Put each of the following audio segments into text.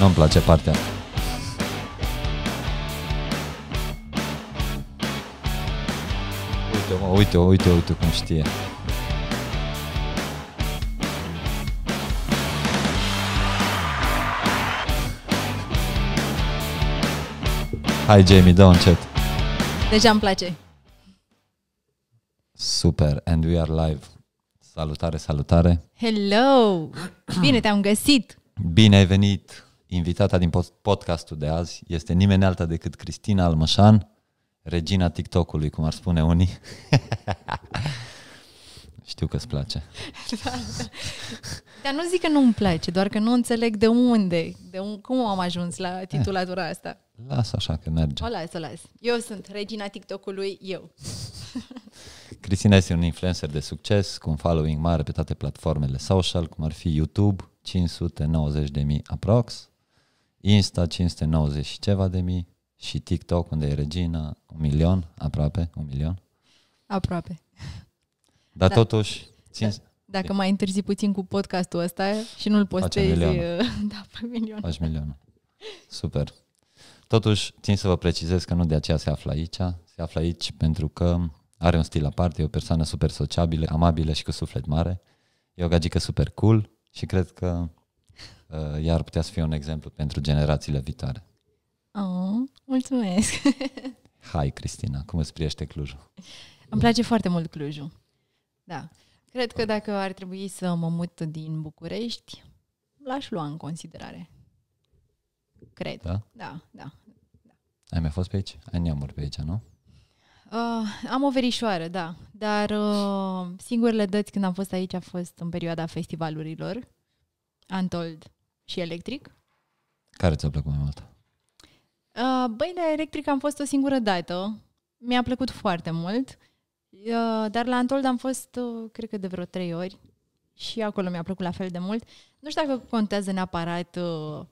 Nu-mi place partea. uite mă, uite uite uite cum știe. Hai, Jamie, dă încet. Deja îmi place. Super, and we are live. Salutare, salutare. Hello! Bine te-am găsit! Bine ai venit! Invitata din podcastul de azi este nimeni alta decât Cristina Almășan, regina TikTok-ului, cum ar spune unii. Știu că îți place. Dar nu zic că nu îmi place, doar că nu înțeleg de unde, de un, cum am ajuns la eh. titulatura eh, asta. Lasă așa că merge. O las, o las. Eu sunt regina TikTok-ului, eu. Cristina este un influencer de succes cu un following mare pe toate platformele social, cum ar fi YouTube, 590.000 aprox, Insta 590 și ceva de mii și TikTok unde e regina, un milion, aproape, un milion. Aproape. Dar da. totuși... Da, țin... Da. Dacă mai întârzi puțin cu podcastul ăsta și nu-l postezi... da, pe milion. Faci milion. Super. Totuși, țin să vă precizez că nu de aceea se află aici. Se află aici pentru că are un stil aparte, e o persoană super sociabilă, amabilă și cu suflet mare. E o gagică super cool și cred că uh, iar putea să fie un exemplu pentru generațiile viitoare. Oh, mulțumesc! Hai, Cristina, cum îți priește Clujul? Îmi place foarte mult Clujul, da. Cred că dacă ar trebui să mă mut din București, l-aș lua în considerare. Cred. Da? Da, da. da. Ai mai fost pe aici? Ai neamuri pe aici, nu? Uh, am o verișoară, da. Dar uh, singurele dăți când am fost aici a fost în perioada festivalurilor. Antold și electric. Care ți-a plăcut mai mult? Uh, băi, la electric am fost o singură dată. Mi-a plăcut foarte mult. Uh, dar la Antold am fost, uh, cred că de vreo trei ori. Și acolo mi-a plăcut la fel de mult. Nu știu dacă contează neapărat uh,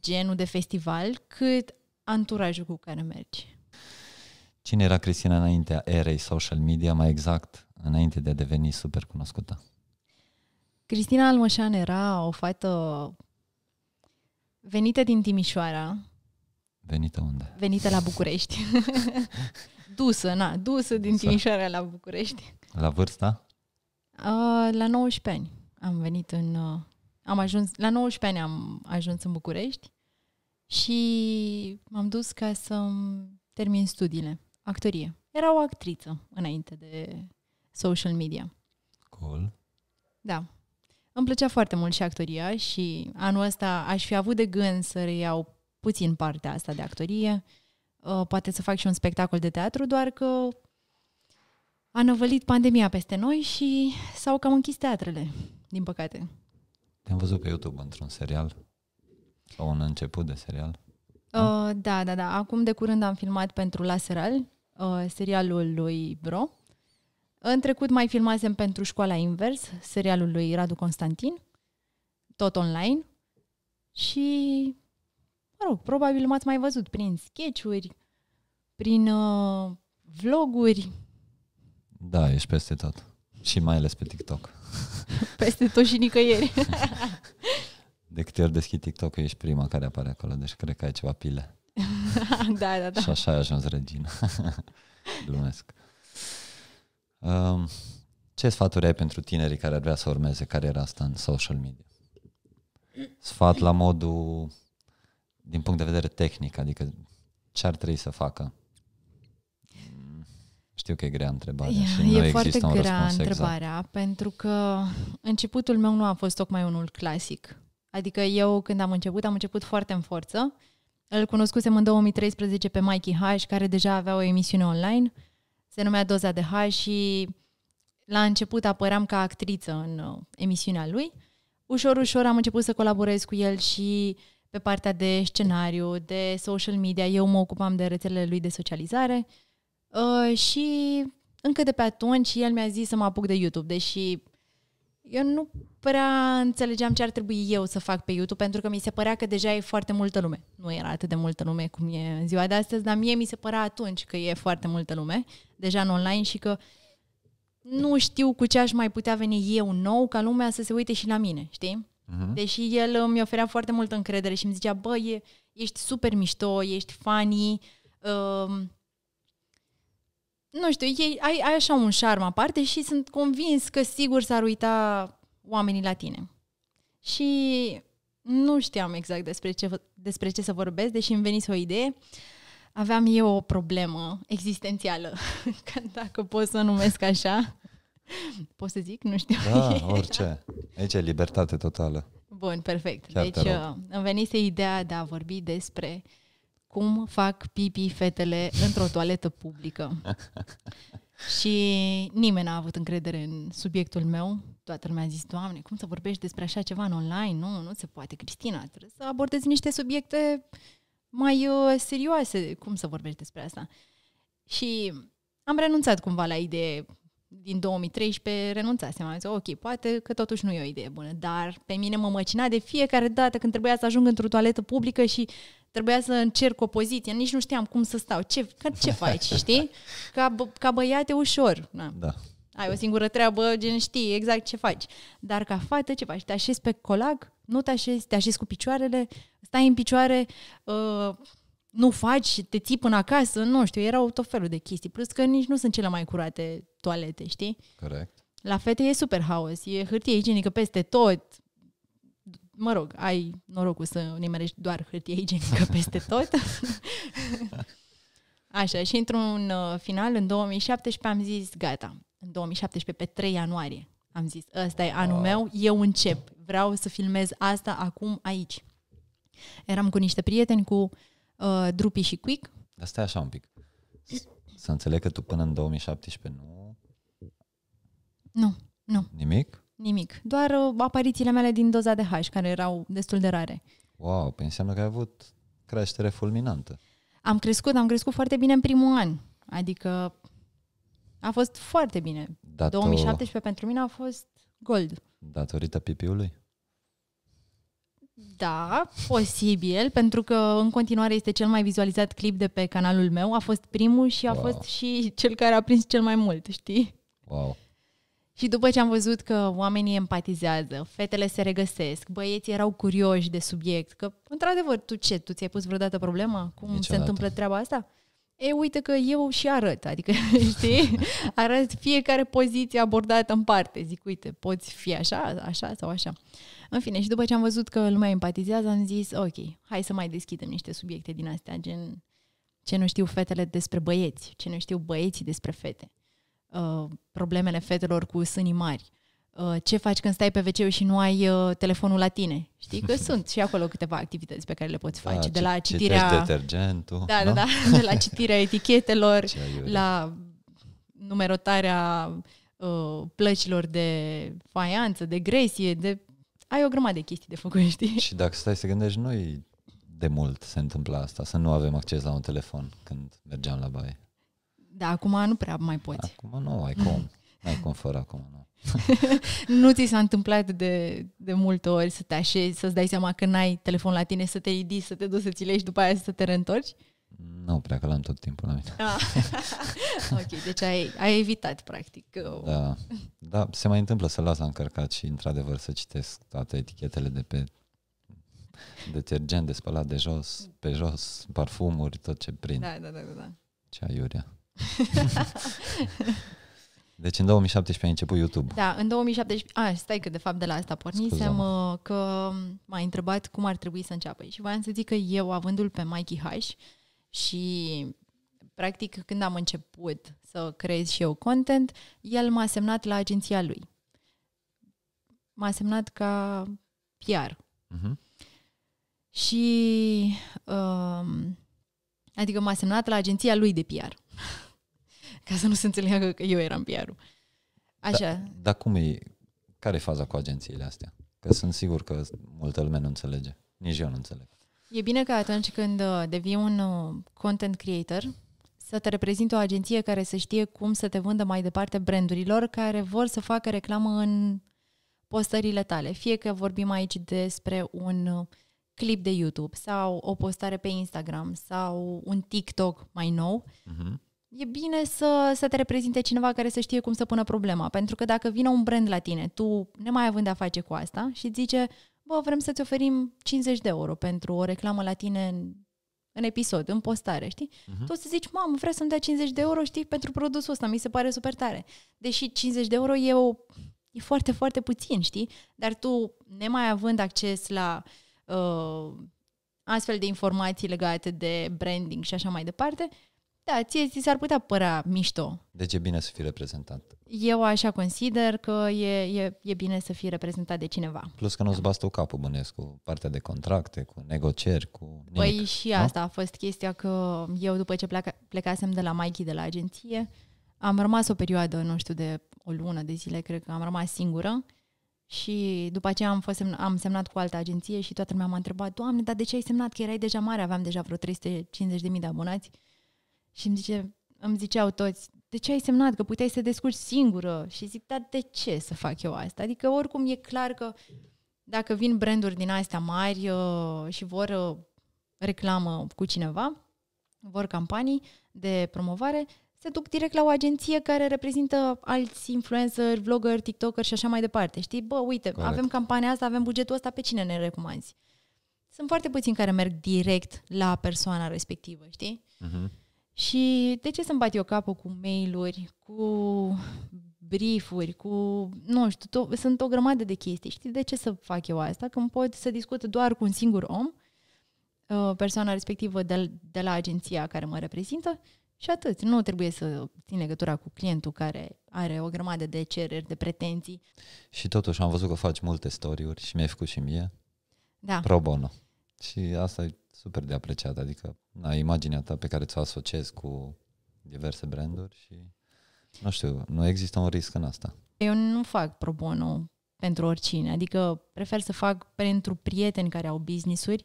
genul de festival, cât anturajul cu care mergi. Cine era Cristina înaintea erei social media, mai exact, înainte de a deveni super cunoscută? Cristina Almășan era o fată venită din Timișoara. Venită unde? Venită la București. dusă, na, dusă din dusă. Timișoara la București. La vârsta? Uh, la 19 ani am venit în... Uh, am ajuns, la 19 ani am ajuns în București și m-am dus ca să termin studiile, actorie. Era o actriță înainte de social media. Cool. Da. Îmi plăcea foarte mult și actoria și anul ăsta aș fi avut de gând să reiau puțin partea asta de actorie, uh, poate să fac și un spectacol de teatru, doar că a năvălit pandemia peste noi și s-au cam închis teatrele, din păcate. Te-am văzut pe YouTube într-un serial sau un început de serial. Uh, da, da, da. Acum de curând am filmat pentru Laseral, uh, serialul lui Bro, în trecut mai filmasem pentru Școala Invers, serialul lui Radu Constantin, tot online. Și, mă rog, probabil m-ați mai văzut prin sketch-uri, prin uh, vloguri. Da, ești peste tot. Și mai ales pe TikTok. peste tot și nicăieri. De câte ori deschid TikTok, ești prima care apare acolo, deci cred că ai ceva pile. da, da, da. Și așa ai ajuns regina. Glumesc ce sfaturi ai pentru tinerii care ar vrea să urmeze cariera asta în social media? Sfat la modul, din punct de vedere tehnic, adică ce ar trebui să facă? Știu că e grea întrebarea e, și nu e foarte un grea exact. întrebarea exact. pentru că începutul meu nu a fost tocmai unul clasic. Adică eu când am început, am început foarte în forță. Îl cunoscusem în 2013 pe Mikey H, care deja avea o emisiune online se numea Doza de Hai și la început apăream ca actriță în uh, emisiunea lui. Ușor, ușor am început să colaborez cu el și pe partea de scenariu, de social media. Eu mă ocupam de rețelele lui de socializare uh, și încă de pe atunci el mi-a zis să mă apuc de YouTube, deși eu nu prea înțelegeam ce ar trebui eu să fac pe YouTube, pentru că mi se părea că deja e foarte multă lume. Nu era atât de multă lume cum e în ziua de astăzi, dar mie mi se părea atunci că e foarte multă lume, deja în online și că nu știu cu ce aș mai putea veni eu nou ca lumea să se uite și la mine, știi? Uh-huh. Deși el mi oferea foarte multă încredere și îmi zicea, băi, ești super mișto, ești funny, uh, nu știu, e, ai, ai așa un șarm aparte și sunt convins că sigur s-ar uita oamenii la tine. Și nu știam exact despre ce, despre ce să vorbesc, deși îmi venise o idee. Aveam eu o problemă existențială, dacă pot să o numesc așa. Pot să zic? Nu știu. Da, orice. Aici e libertate totală. Bun, perfect. Chiar deci uh, îmi venise ideea de a vorbi despre uh, cum fac pipi fetele într-o toaletă publică. și nimeni n-a avut încredere în subiectul meu. Toată lumea a zis, Doamne, cum să vorbești despre așa ceva în online? Nu, nu se poate, Cristina, trebuie să abordezi niște subiecte mai uh, serioase. Cum să vorbești despre asta? Și am renunțat cumva la idee din 2013 renunțasem. Am zis, ok, poate că totuși nu e o idee bună, dar pe mine mă măcina de fiecare dată când trebuia să ajung într-o toaletă publică și Trebuia să încerc o poziție, nici nu știam cum să stau, ce, ce faci, știi? Ca, ca băiat e ușor. Na. Da. Ai o singură treabă, gen știi exact ce faci. Dar ca fată, ce faci? Te așezi pe colac? Nu te așezi? Te așezi cu picioarele? Stai în picioare? Uh, nu faci? Te ții până acasă? Nu știu, erau tot felul de chestii. Plus că nici nu sunt cele mai curate toalete, știi? Corect. La fete e super haos, e hârtie igienică peste tot, mă rog, ai norocul să nimerești doar hârtie igienică peste tot. Așa, și într-un uh, final, în 2017, am zis, gata, în 2017, pe 3 ianuarie, am zis, ăsta e anul wow. meu, eu încep, vreau să filmez asta acum aici. Eram cu niște prieteni, cu uh, Drupi și Quick. Asta e așa un pic. Să înțeleg că tu până în 2017 nu... Nu, nu. Nimic? Nimic. Doar uh, aparițiile mele din doza de hash care erau destul de rare. Wow, păi înseamnă că ai avut creștere fulminantă. Am crescut, am crescut foarte bine în primul an. Adică a fost foarte bine. Dato... 2017 pentru mine a fost gold. Datorită pipiului? Da, posibil, pentru că în continuare este cel mai vizualizat clip de pe canalul meu. A fost primul și a wow. fost și cel care a prins cel mai mult, știi? Wow. Și după ce am văzut că oamenii empatizează, fetele se regăsesc, băieții erau curioși de subiect, că, într-adevăr, tu ce, tu ți-ai pus vreodată problema? Cum Niciodată. se întâmplă treaba asta? E, uite că eu și arăt, adică, știi, arăt fiecare poziție abordată în parte. Zic, uite, poți fi așa, așa sau așa. În fine, și după ce am văzut că lumea empatizează, am zis, ok, hai să mai deschidem niște subiecte din astea, gen ce nu știu fetele despre băieți, ce nu știu băieții despre fete. Uh, problemele fetelor cu sânii mari. Uh, ce faci când stai pe wc și nu ai uh, telefonul la tine? Știi că sunt și acolo câteva activități pe care le poți da, face. Da, de la citirea... detergentul. Da, da, da. De la citirea etichetelor, la numerotarea uh, plăcilor de faianță, de gresie, de... Ai o grămadă de chestii de făcut, știi? Și dacă stai să gândești, noi de mult se întâmplă asta, să nu avem acces la un telefon când mergeam la baie. Da, acum nu prea mai poți. Acum nu, ai cum. ai cum fără acum, nu. nu ți s-a întâmplat de, de multe ori să te așezi, să-ți dai seama că n-ai telefon la tine, să te ridici, să te duci, să ți și după aia să te reîntorci? Nu, prea că l-am tot timpul la mine. Ah. ok, deci ai, ai evitat, practic. Da. da, se mai întâmplă să las la încărcat și, într-adevăr, să citesc toate etichetele de pe detergent de spălat de jos, pe jos, parfumuri, tot ce prind. Da, da, da, da. da. Ce aiurea. Deci în 2017 ai început YouTube. Da, în 2017... A, stai că de fapt de la asta pornisem uh, că m-ai întrebat cum ar trebui să înceapă. Și voiam să zic că eu, avându-l pe Mikey H și practic când am început să creez și eu content, el m-a semnat la agenția lui. M-a semnat ca PR. Uh-huh. Mhm. Și... Um, adică m-a semnat la agenția lui de PR. Ca să nu se înțeleagă că eu eram PR-ul. Așa. Dar da cum e, care e faza cu agențiile astea? Că sunt sigur că multă lume nu înțelege. Nici eu nu înțeleg. E bine că atunci când uh, devii un uh, content creator, să te reprezintă o agenție care să știe cum să te vândă mai departe brandurilor care vor să facă reclamă în postările tale. Fie că vorbim aici despre un uh, clip de YouTube sau o postare pe Instagram sau un TikTok mai nou. Uh, Uh-huh. E bine să, să te reprezinte cineva care să știe cum să pună problema. Pentru că dacă vine un brand la tine, tu nemai având de-a face cu asta și zice, bă, vrem să-ți oferim 50 de euro pentru o reclamă la tine în, în episod, în postare, știi? Uh-huh. Tu o să zici, mamă, vreau să-mi dea 50 de euro, știi, pentru produsul ăsta, mi se pare super tare. Deși 50 de euro e, o, e foarte, foarte puțin, știi? Dar tu, nemai având acces la uh, astfel de informații legate de branding și așa mai departe, da, ție ți s-ar putea părea mișto. Deci e bine să fii reprezentat. Eu așa consider că e, e, e bine să fii reprezentat de cineva. Plus că nu-ți da. bastă capul bănesc cu partea de contracte, cu negocieri, cu nimic. Păi și da? asta a fost chestia că eu după ce pleca, plecasem de la Mikey de la agenție, am rămas o perioadă, nu știu, de o lună de zile, cred că am rămas singură și după aceea am, fost semn- am semnat cu altă agenție și toată lumea m-a întrebat, Doamne, dar de ce ai semnat? Că erai deja mare, aveam deja vreo 350.000 de abonați. Și îmi, zice, îmi ziceau toți, de ce ai semnat? Că puteai să descurci singură. Și zic, dar de ce să fac eu asta? Adică oricum e clar că dacă vin branduri din astea mari uh, și vor uh, reclamă cu cineva, vor campanii de promovare, se duc direct la o agenție care reprezintă alți influencer, vlogger, tiktoker și așa mai departe. Știi, bă, uite, Correct. avem campania asta, avem bugetul ăsta, pe cine ne recomanzi? Sunt foarte puțini care merg direct la persoana respectivă, știi? Uh-huh. Și de ce să-mi bat eu capul cu mail-uri, cu briefuri, cu, nu știu, to- sunt o grămadă de chestii. Știi de ce să fac eu asta? Când pot să discut doar cu un singur om, uh, persoana respectivă de, de la agenția care mă reprezintă și atât. Nu trebuie să țin legătura cu clientul care are o grămadă de cereri, de pretenții. Și totuși am văzut că faci multe story-uri și mi-ai făcut și mie. Da. Pro bono. Și asta e super de apreciat, adică na, imaginea ta pe care ți-o asociezi cu diverse branduri și nu știu, nu există un risc în asta. Eu nu fac pro bono pentru oricine, adică prefer să fac pentru prieteni care au business-uri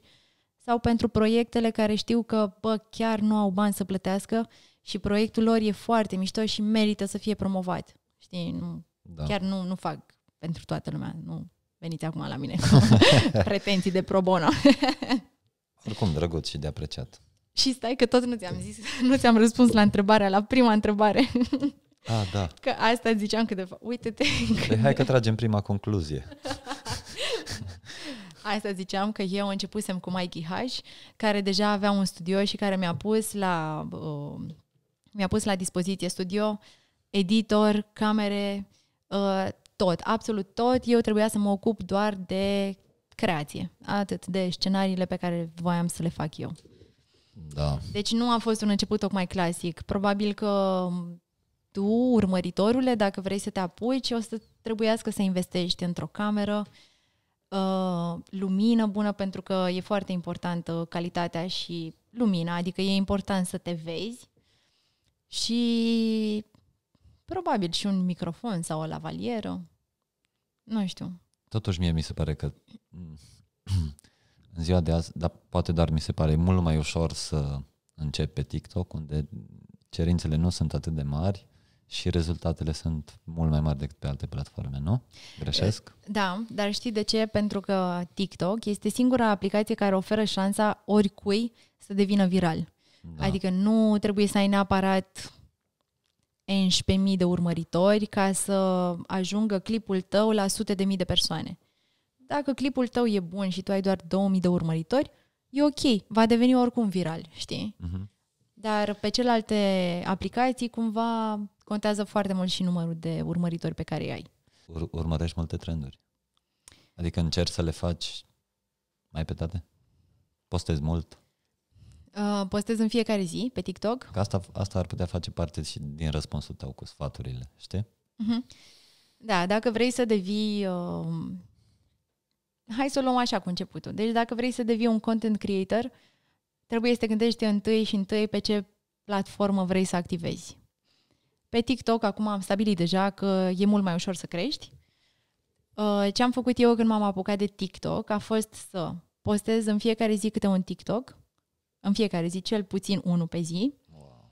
sau pentru proiectele care știu că bă, chiar nu au bani să plătească și proiectul lor e foarte mișto și merită să fie promovat. Știi, nu, da. chiar nu, nu fac pentru toată lumea, nu veniți acum la mine cu pretenții de pro bono. Oricum, drăguț și de apreciat. Și stai că tot nu ți-am zis, nu ți-am răspuns la întrebarea, la prima întrebare. Ah, da. Că asta ziceam că de fapt, uite-te. Păi că... Hai că tragem prima concluzie. Asta ziceam că eu începusem cu Mikey H, care deja avea un studio și care mi-a pus la, uh, mi-a pus la dispoziție studio, editor, camere, uh, tot, absolut tot. Eu trebuia să mă ocup doar de creație. Atât de scenariile pe care voiam să le fac eu. Da. Deci nu a fost un început tocmai clasic. Probabil că tu, urmăritorule, dacă vrei să te apuci, o să trebuiască să investești într-o cameră, ă, lumină bună, pentru că e foarte importantă calitatea și lumina, adică e important să te vezi și probabil și un microfon sau o lavalieră. Nu știu totuși mie mi se pare că mm, în ziua de azi, dar poate doar mi se pare, e mult mai ușor să încep pe TikTok, unde cerințele nu sunt atât de mari și rezultatele sunt mult mai mari decât pe alte platforme, nu? Greșesc? Eh, da, dar știi de ce? Pentru că TikTok este singura aplicație care oferă șansa oricui să devină viral. Da. Adică nu trebuie să ai neapărat 11.000 de urmăritori ca să ajungă clipul tău la sute de mii de persoane. Dacă clipul tău e bun și tu ai doar 2.000 de urmăritori, e ok, va deveni oricum viral, știi? Uh-huh. Dar pe celelalte aplicații, cumva, contează foarte mult și numărul de urmăritori pe care îi ai. Ur- urmărești multe trenduri. Adică încerci să le faci mai pe toate? Postezi mult? Uh, postez în fiecare zi pe TikTok. Că asta, asta ar putea face parte și din răspunsul tău cu sfaturile, știi? Uh-huh. Da, dacă vrei să devii... Uh, hai să o luăm așa cu începutul. Deci dacă vrei să devii un content creator, trebuie să te gândești întâi și întâi pe ce platformă vrei să activezi. Pe TikTok acum am stabilit deja că e mult mai ușor să crești. Uh, ce am făcut eu când m-am apucat de TikTok a fost să postez în fiecare zi câte un TikTok în fiecare zi, cel puțin unul pe zi. Wow.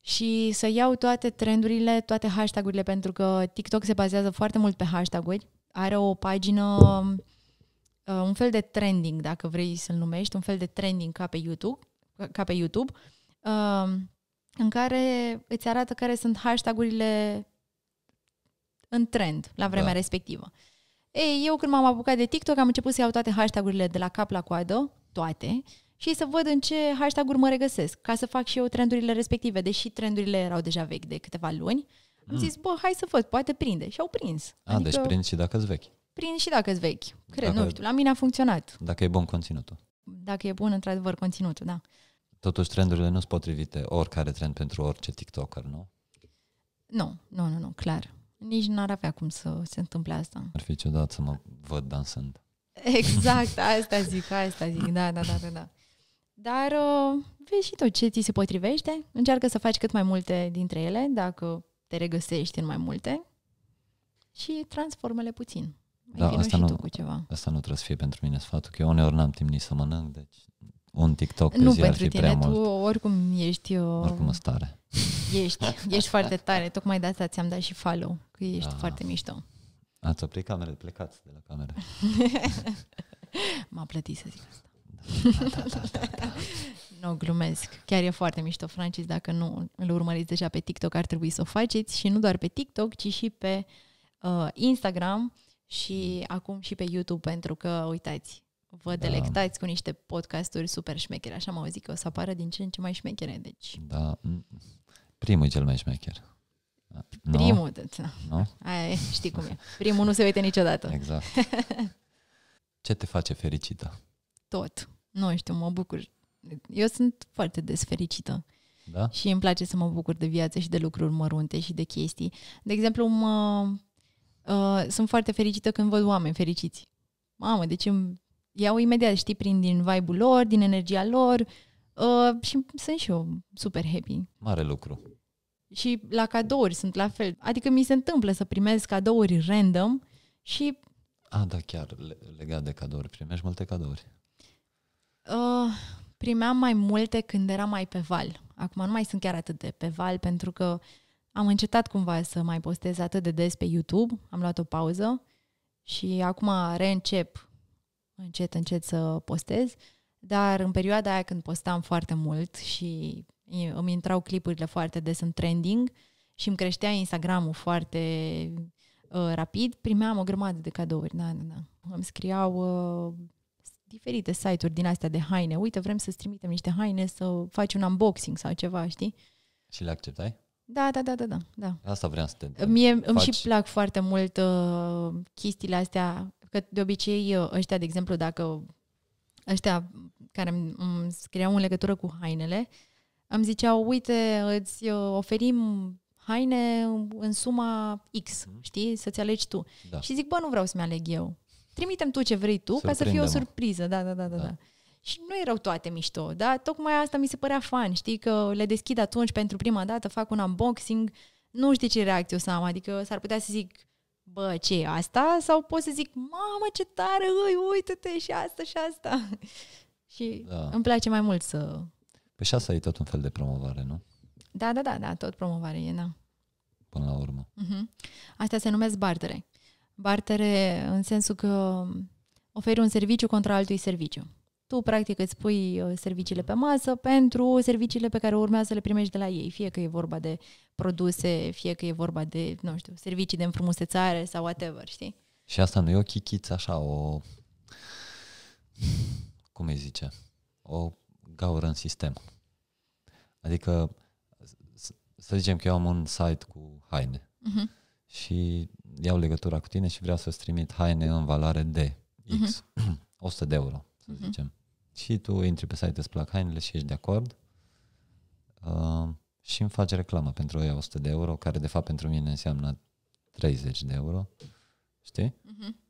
Și să iau toate trendurile, toate hashtagurile, pentru că TikTok se bazează foarte mult pe hashtaguri. Are o pagină, uh, un fel de trending, dacă vrei să-l numești, un fel de trending ca pe YouTube, ca pe YouTube uh, în care îți arată care sunt hashtagurile în trend la vremea da. respectivă. Ei, eu când m-am apucat de TikTok am început să iau toate hashtagurile de la cap la coadă, toate, și să văd în ce hashtag-uri mă regăsesc, ca să fac și eu trendurile respective, deși trendurile erau deja vechi de câteva luni. Am hmm. zis, bă, hai să văd, poate prinde. Și au prins. A, deci adică, deci prind și dacă-s vechi. Prind și dacă-s vechi. Cred, dacă, nu știu, la mine a funcționat. Dacă e bun conținutul. Dacă e bun, într-adevăr, conținutul, da. Totuși, trendurile nu sunt potrivite oricare trend pentru orice TikToker, nu? Nu, nu, nu, nu, clar. Nici n-ar avea cum să se întâmple asta. Ar fi ciudat să mă văd dansând. Exact, asta zic, asta zic, da, da, da, da. da. Dar uh, vezi și tot ce ți se potrivește, încearcă să faci cât mai multe dintre ele, dacă te regăsești în mai multe și transformă-le puțin. Da, asta nu, cu ceva. asta nu trebuie să fie pentru mine sfatul, că eu uneori n-am timp nici să mănânc, deci un TikTok pe nu, zi pentru ar fi tine, prea mult. tu oricum ești... Eu... Uh, oricum o stare. Ești, ești foarte tare. Tocmai de asta ți-am dat și follow, că ești da. foarte mișto. Ați oprit camerele, plecați de la cameră. M-a plătit să zic asta. Da, da, da, da. nu, glumesc. Chiar e foarte mișto, Francis, dacă nu îl urmăriți deja pe TikTok, ar trebui să o faceți și nu doar pe TikTok, ci și pe uh, Instagram și acum și pe YouTube, pentru că, uitați, vă da. delectați cu niște podcasturi super șmechere. Așa am auzit că o să apară din ce în ce mai șmechere, deci... Da, mm, primul cel mai șmecher. Da, primul, no. Da, da. No? Aia, știi cum e. Primul nu se uite niciodată. Exact. Ce te face fericită? tot. Nu știu, mă bucur. Eu sunt foarte desfericită. Da? Și îmi place să mă bucur de viață și de lucruri mărunte și de chestii. De exemplu, mă, uh, sunt foarte fericită când văd oameni fericiți. Mamă, deci îmi iau imediat, știi, prin din vibe-ul lor, din energia lor uh, și sunt și eu super happy. Mare lucru. Și la cadouri sunt la fel. Adică mi se întâmplă să primesc cadouri random și... A, ah, da, chiar, legat de cadouri, primești multe cadouri. Uh, primeam mai multe când eram mai pe val. Acum nu mai sunt chiar atât de pe val pentru că am încetat cumva să mai postez atât de des pe YouTube, am luat o pauză și acum reîncep încet, încet să postez, dar în perioada aia când postam foarte mult și îmi intrau clipurile foarte des în trending și îmi creștea Instagram-ul foarte uh, rapid, primeam o grămadă de cadouri, da, da, da. Îmi scriau uh, diferite site-uri din astea de haine. Uite, vrem să-ți trimitem niște haine, să faci un unboxing sau ceva, știi? Și le acceptai? Da, da, da, da, da. da. Asta vreau să te Mie faci. îmi și plac foarte mult uh, chestiile astea, că de obicei uh, ăștia, de exemplu, dacă ăștia care îmi scriau în legătură cu hainele, îmi ziceau, uite, îți uh, oferim haine în suma X, mhm. știi, să-ți alegi tu. Da. Și zic, bă, nu vreau să-mi aleg eu trimitem tu ce vrei tu, să ca să fie o surpriză. Da, da, da, da, da. da. Și nu erau toate mișto, dar tocmai asta mi se părea fan, știi, că le deschid atunci pentru prima dată, fac un unboxing, nu știi ce reacție o să am, adică s-ar putea să zic, bă, ce e asta? Sau pot să zic, mamă, ce tare, îi, uite-te și asta și asta. și da. îmi place mai mult să... Pe păi și asta e tot un fel de promovare, nu? Da, da, da, da, tot promovare e, da. Până la urmă. Uh-huh. Astea se numesc bartere. Bartere în sensul că oferi un serviciu contra altui serviciu. Tu, practic, îți pui uh, serviciile pe masă pentru serviciile pe care urmează să le primești de la ei, fie că e vorba de produse, fie că e vorba de, nu știu, servicii de înfrumusețare sau whatever, știi? Și asta nu e o chichiță așa, o... cum îi zice? O gaură în sistem. Adică, să zicem că eu am un site cu haine uh-huh. și iau legătura cu tine și vreau să-ți trimit haine în valoare de X, mhm. uh-huh. 100 de euro, să uh-huh. zicem. Și tu intri pe site, îți plac hainele și ești de acord uh, și îmi faci reclamă pentru ea 100 de euro, care de fapt pentru mine înseamnă 30 de euro, știi? Uh-huh.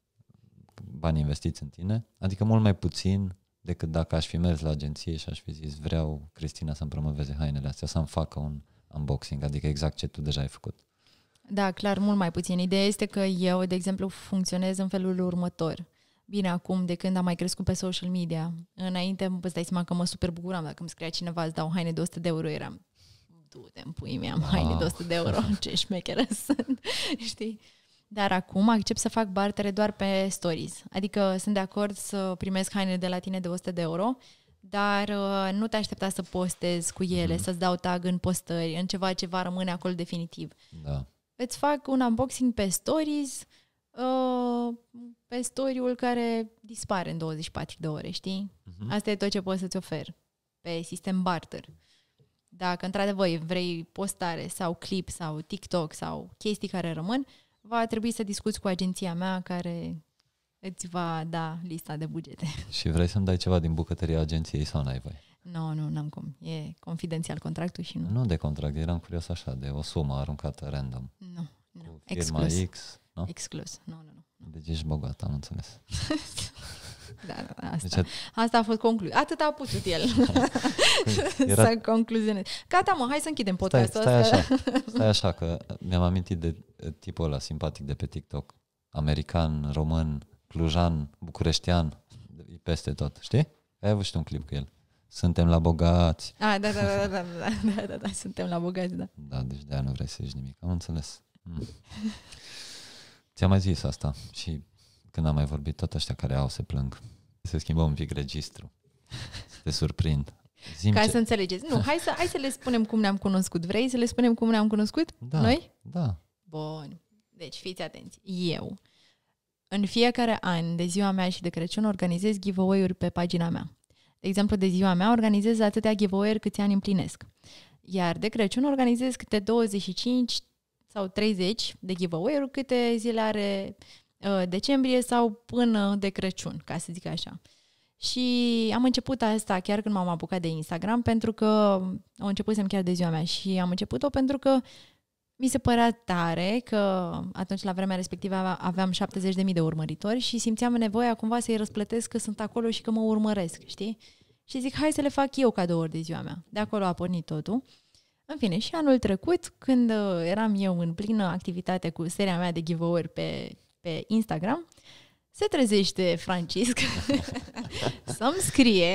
Bani investiți în tine, adică mult mai puțin decât dacă aș fi mers la agenție și aș fi zis vreau Cristina să-mi promoveze hainele astea, să-mi facă un unboxing, adică exact ce tu deja ai făcut. Da, clar, mult mai puțin. Ideea este că eu, de exemplu, funcționez în felul următor. Bine, acum, de când am mai crescut pe social media, înainte îți dai seama că mă super bucuram dacă îmi scria cineva, îți dau haine de 100 de euro, eram tu te pui mi am wow. haine de 100 de euro, ah. ce șmecheră sunt, știi? Dar acum accept să fac bartere doar pe stories. Adică sunt de acord să primesc haine de la tine de 100 de euro, dar uh, nu te aștepta să postezi cu ele, mm-hmm. să-ți dau tag în postări, în ceva ce va rămâne acolo definitiv. Da îți fac un unboxing pe stories, uh, pe story-ul care dispare în 24 de ore, știi? Uh-huh. Asta e tot ce pot să-ți ofer pe sistem barter. Dacă într-adevăr vrei postare sau clip sau TikTok sau chestii care rămân, va trebui să discuți cu agenția mea care îți va da lista de bugete. Și vrei să-mi dai ceva din bucătăria agenției sau n-ai voie? Nu, nu, n-am cum. E confidențial contractul și nu. Nu de contract, eram curios așa, de o sumă aruncată random. Nu, nu. Cu firma Exclus. X, nu? Exclus, nu, nu, nu. Deci ești bogat, am înțeles. Da, da, da, asta. Deci, asta a fost concluzia. Atât a putut el păi, era... să concluzionez. Gata, mă, hai să închidem podcastul stai, stai Așa, stai așa, că mi-am amintit de tipul ăla simpatic de pe TikTok. American, român, clujan, bucureștean, peste tot, știi? Ai avut și un clip cu el. Suntem la bogați. A, da, da, da, da, da, da, da, da, suntem la bogați, da. Da, deci de-aia nu vrei să zici nimic. Am înțeles. Mm. Ți-am mai zis asta și când am mai vorbit, tot ăștia care au se plâng. se schimbă un pic registru. Să te surprind. Zim Ca ce... să înțelegeți. Nu, hai să, hai să le spunem cum ne-am cunoscut. Vrei să le spunem cum ne-am cunoscut? Da, Noi? Da. Bun. Deci fiți atenți. Eu, în fiecare an de ziua mea și de Crăciun, organizez giveaway-uri pe pagina mea. De exemplu, de ziua mea organizez atâtea giveaway-uri câți ani împlinesc. Iar de Crăciun organizez câte 25 sau 30 de giveaway-uri câte zile are uh, decembrie sau până de Crăciun, ca să zic așa. Și am început asta chiar când m-am apucat de Instagram, pentru că o începusem chiar de ziua mea și am început-o pentru că mi se părea tare că atunci, la vremea respectivă, aveam 70.000 de urmăritori și simțeam nevoia cumva să-i răsplătesc că sunt acolo și că mă urmăresc, știi? Și zic, hai să le fac eu cadouri de ziua mea. De acolo a pornit totul. În fine, și anul trecut, când uh, eram eu în plină activitate cu seria mea de giveaway pe, pe Instagram, se trezește Francisc să-mi scrie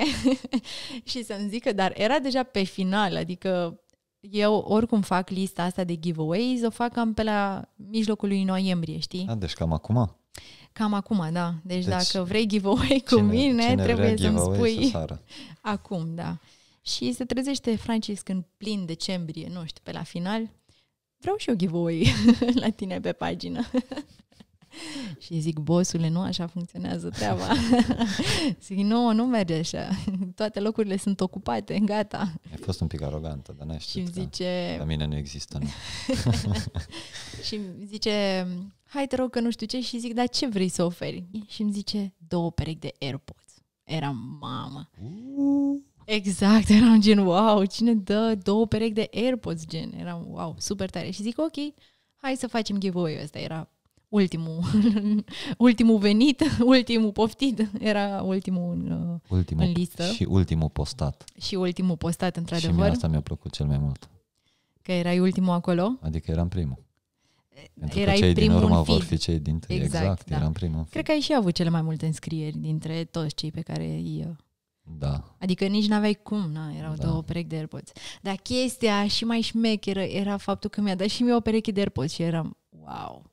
și să-mi zică, dar era deja pe final, adică eu oricum fac lista asta de giveaways, o fac cam pe la mijlocul lui noiembrie, știi? A, deci cam acum? Cam acum, da. Deci, deci dacă vrei giveaway cu mine, cine trebuie să-mi spui să acum, da. Și se trezește Francis în plin decembrie, nu știu, pe la final. Vreau și eu giveaway la tine pe pagină. și zic, bosule, nu așa funcționează treaba. zic, nu, nu merge așa. Toate locurile sunt ocupate, gata. A fost un pic arogantă, dar n-ai și zice... la mine nu există. Nu. și îmi zice, hai te rog că nu știu ce și zic, dar ce vrei să oferi? Și îmi zice, două perechi de AirPods. era mamă. Exact, eram gen, wow, cine dă două perechi de AirPods, gen, eram, wow, super tare. Și zic, ok, hai să facem giveaway-ul ăsta, era ultimul, ultimul venit, ultimul poftit, era ultimul în, uh, ultimul în listă. Și ultimul postat. Și ultimul postat, într-adevăr. Și mie asta mi-a plăcut cel mai mult. Că erai ultimul acolo? Adică eram primul. Pentru erai că cei primul din urmă vor fi cei din tâi. Exact, exact da. eram primul. Cred că ai și avut cele mai multe înscrieri dintre toți cei pe care îi... Uh, da. Adică nici n-aveai cum, na, erau da. două perechi de AirPods. Dar chestia și mai șmecheră era faptul că mi-a dat și mie o pereche de AirPods și eram, wow,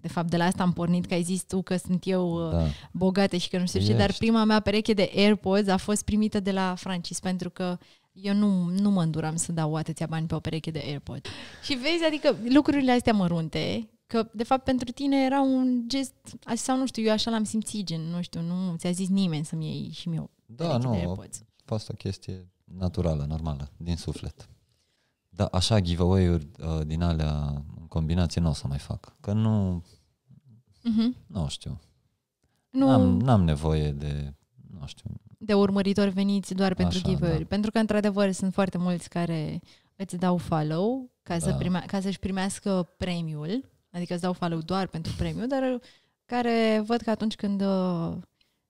de fapt de la asta am pornit, că ai zis tu că sunt eu uh, da. bogată și că nu știu ce, dar prima mea pereche de AirPods a fost primită de la Francis, pentru că eu nu, nu mă înduram să dau atâția bani pe o pereche de AirPods. Și vezi, adică lucrurile astea mărunte, că de fapt pentru tine era un gest, sau nu știu, eu așa l-am simțit, gen, nu știu, nu ți-a zis nimeni să-mi iei și mie o Da, nu, AirPods. a fost o chestie naturală, normală, din suflet. Da, așa giveaway-uri uh, din alea combinație nu o să mai fac. Că nu... Uh-huh. Mhm. Nu știu. Nu... N-am, n-am nevoie de... Nu știu. De urmăritori veniți doar pentru Așa, giveaway da. Pentru că, într-adevăr, sunt foarte mulți care îți dau follow ca, da. să primea, ca să-și primească premiul. Adică îți dau follow doar pentru premiu, dar care văd că atunci când uh,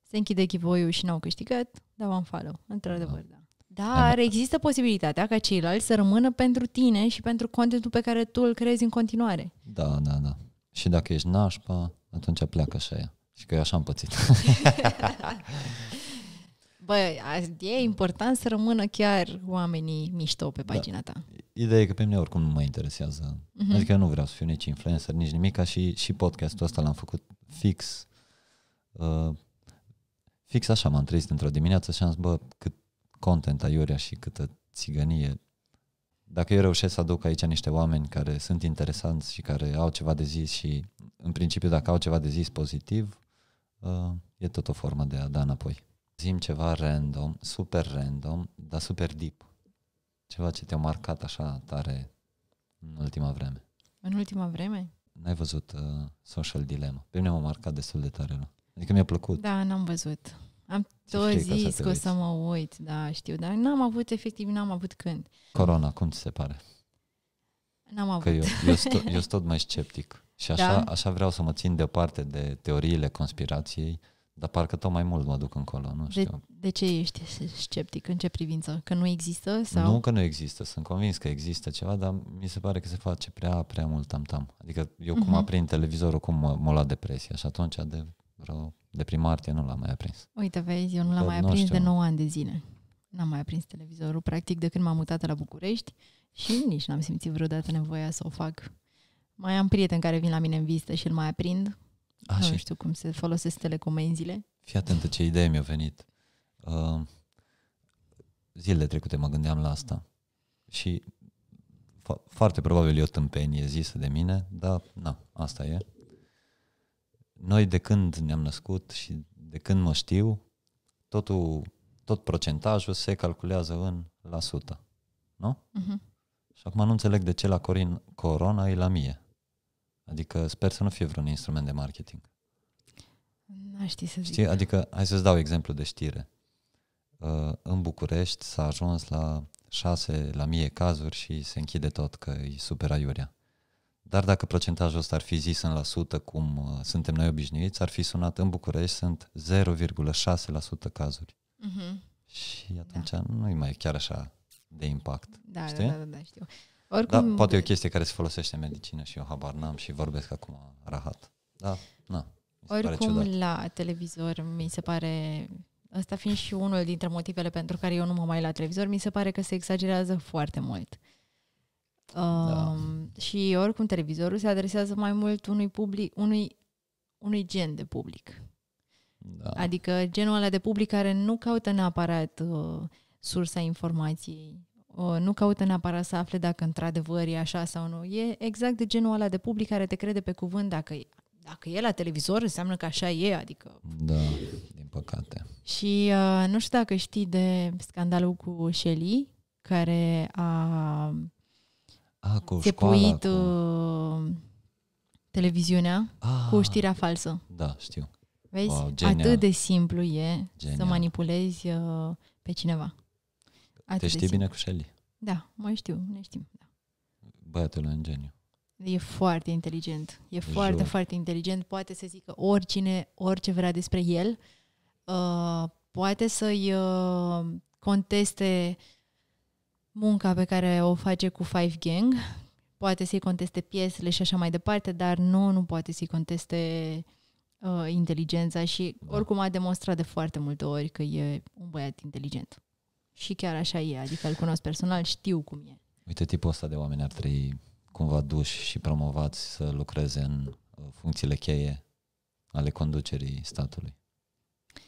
se închide giveaway și n-au câștigat, dau un follow. Într-adevăr, da. da. Dar există posibilitatea ca ceilalți să rămână pentru tine și pentru contentul pe care tu îl creezi în continuare. Da, da, da. Și dacă ești nașpa, atunci pleacă și aia. Și că eu așa am pățit. Bă, e important să rămână chiar oamenii mișto pe da. pagina da. ta. Ideea e că pe mine oricum nu mă interesează. Uh-huh. Adică eu nu vreau să fiu nici influencer, nici nimic, ca și, și podcastul ăsta l-am făcut fix. Uh, fix așa m-am trezit într-o dimineață și am zis, bă, cât content aiurea și câtă țigănie. Dacă eu reușesc să aduc aici niște oameni care sunt interesanți și care au ceva de zis și, în principiu, dacă au ceva de zis pozitiv, uh, e tot o formă de a da înapoi. Zim ceva random, super random, dar super deep. Ceva ce te-a marcat așa tare în ultima vreme. În ultima vreme? N-ai văzut uh, Social Dilemma. Pe mine m-a marcat destul de tare. Adică mi-a plăcut. Da, n-am văzut. Am tot Știi zis că, că o să mă uit, da, știu, dar n-am avut, efectiv, n-am avut când. Corona, cum ți se pare? N-am avut. Că eu, eu, eu sunt tot mai sceptic și da? așa, da? așa vreau să mă țin departe de teoriile conspirației, dar parcă tot mai mult mă duc încolo, nu știu. De, de ce ești sceptic? În ce privință? Că nu există? sau? Nu că nu există, sunt convins că există ceva, dar mi se pare că se face prea, prea mult tam-tam. Adică eu uh-huh. cum mhm. aprind televizorul, cum mă, mă lua depresia și atunci de vreo de prin martie nu l-am mai aprins. Uite, vezi, eu nu l-am mai aprins știu. de 9 ani de zile. N-am mai aprins televizorul, practic, de când m-am mutat la București și nici n-am simțit vreodată nevoia să o fac. Mai am prieteni care vin la mine în vizită și îl mai aprind. A, nu și... știu cum se folosesc telecomenzile. Fii atentă ce idee mi-a venit. Uh, zilele trecute mă gândeam la asta și foarte probabil e o tâmpenie zisă de mine, dar na, asta e noi de când ne-am născut și de când mă știu, totul, tot procentajul se calculează în la sută. Nu? Uh-huh. Și acum nu înțeleg de ce la Corin, Corona e la mie. Adică sper să nu fie vreun instrument de marketing. Nu știi să zic. Știi? Adică, hai să-ți dau exemplu de știre. Uh, în București s-a ajuns la 6 la mie cazuri și se închide tot că e super aiurea. Dar dacă procentajul ăsta ar fi zis în la sută cum uh, suntem noi obișnuiți, ar fi sunat în București, sunt 0,6% cazuri. Uh-huh. Și atunci da. nu e mai chiar așa de impact. Da, știi? da, da, da, știu. Oricum... Da, poate e o chestie care se folosește în medicină și eu habar n-am și vorbesc acum rahat. Da, na. Oricum, la televizor mi se pare Asta fiind și unul dintre motivele pentru care eu nu mă mai la televizor, mi se pare că se exagerează foarte mult. Da. Um, și oricum televizorul se adresează mai mult unui public, unui, unui gen de public. Da. Adică genul ăla de public care nu caută neapărat uh, sursa informației, uh, nu caută neapărat să afle dacă într-adevăr e așa sau nu. E exact de genul ăla de public care te crede pe cuvânt dacă e, dacă e la televizor, înseamnă că așa e, adică... Da, din păcate. Și uh, nu știu dacă știi de scandalul cu Shelly, care a a, cu țepuit școala, cu... Uh, televiziunea A, ah. cu știrea falsă. Da, știu. Vezi? Wow, Atât de simplu e genial. să manipulezi uh, pe cineva. Atât Te știi bine cu Shelly? Da, mai știu, ne știm. Da. Băiatul e geniu. E foarte inteligent. E Jur. foarte, foarte inteligent. Poate să zică oricine, orice vrea despre el. Uh, poate să-i uh, conteste uh, munca pe care o face cu Five Gang. Poate să-i conteste piesele și așa mai departe, dar nu, nu poate să-i conteste uh, inteligența și da. oricum a demonstrat de foarte multe ori că e un băiat inteligent. Și chiar așa e, adică îl cunosc personal, știu cum e. Uite, tipul ăsta de oameni ar trebui cumva duși și promovați să lucreze în uh, funcțiile cheie ale conducerii statului.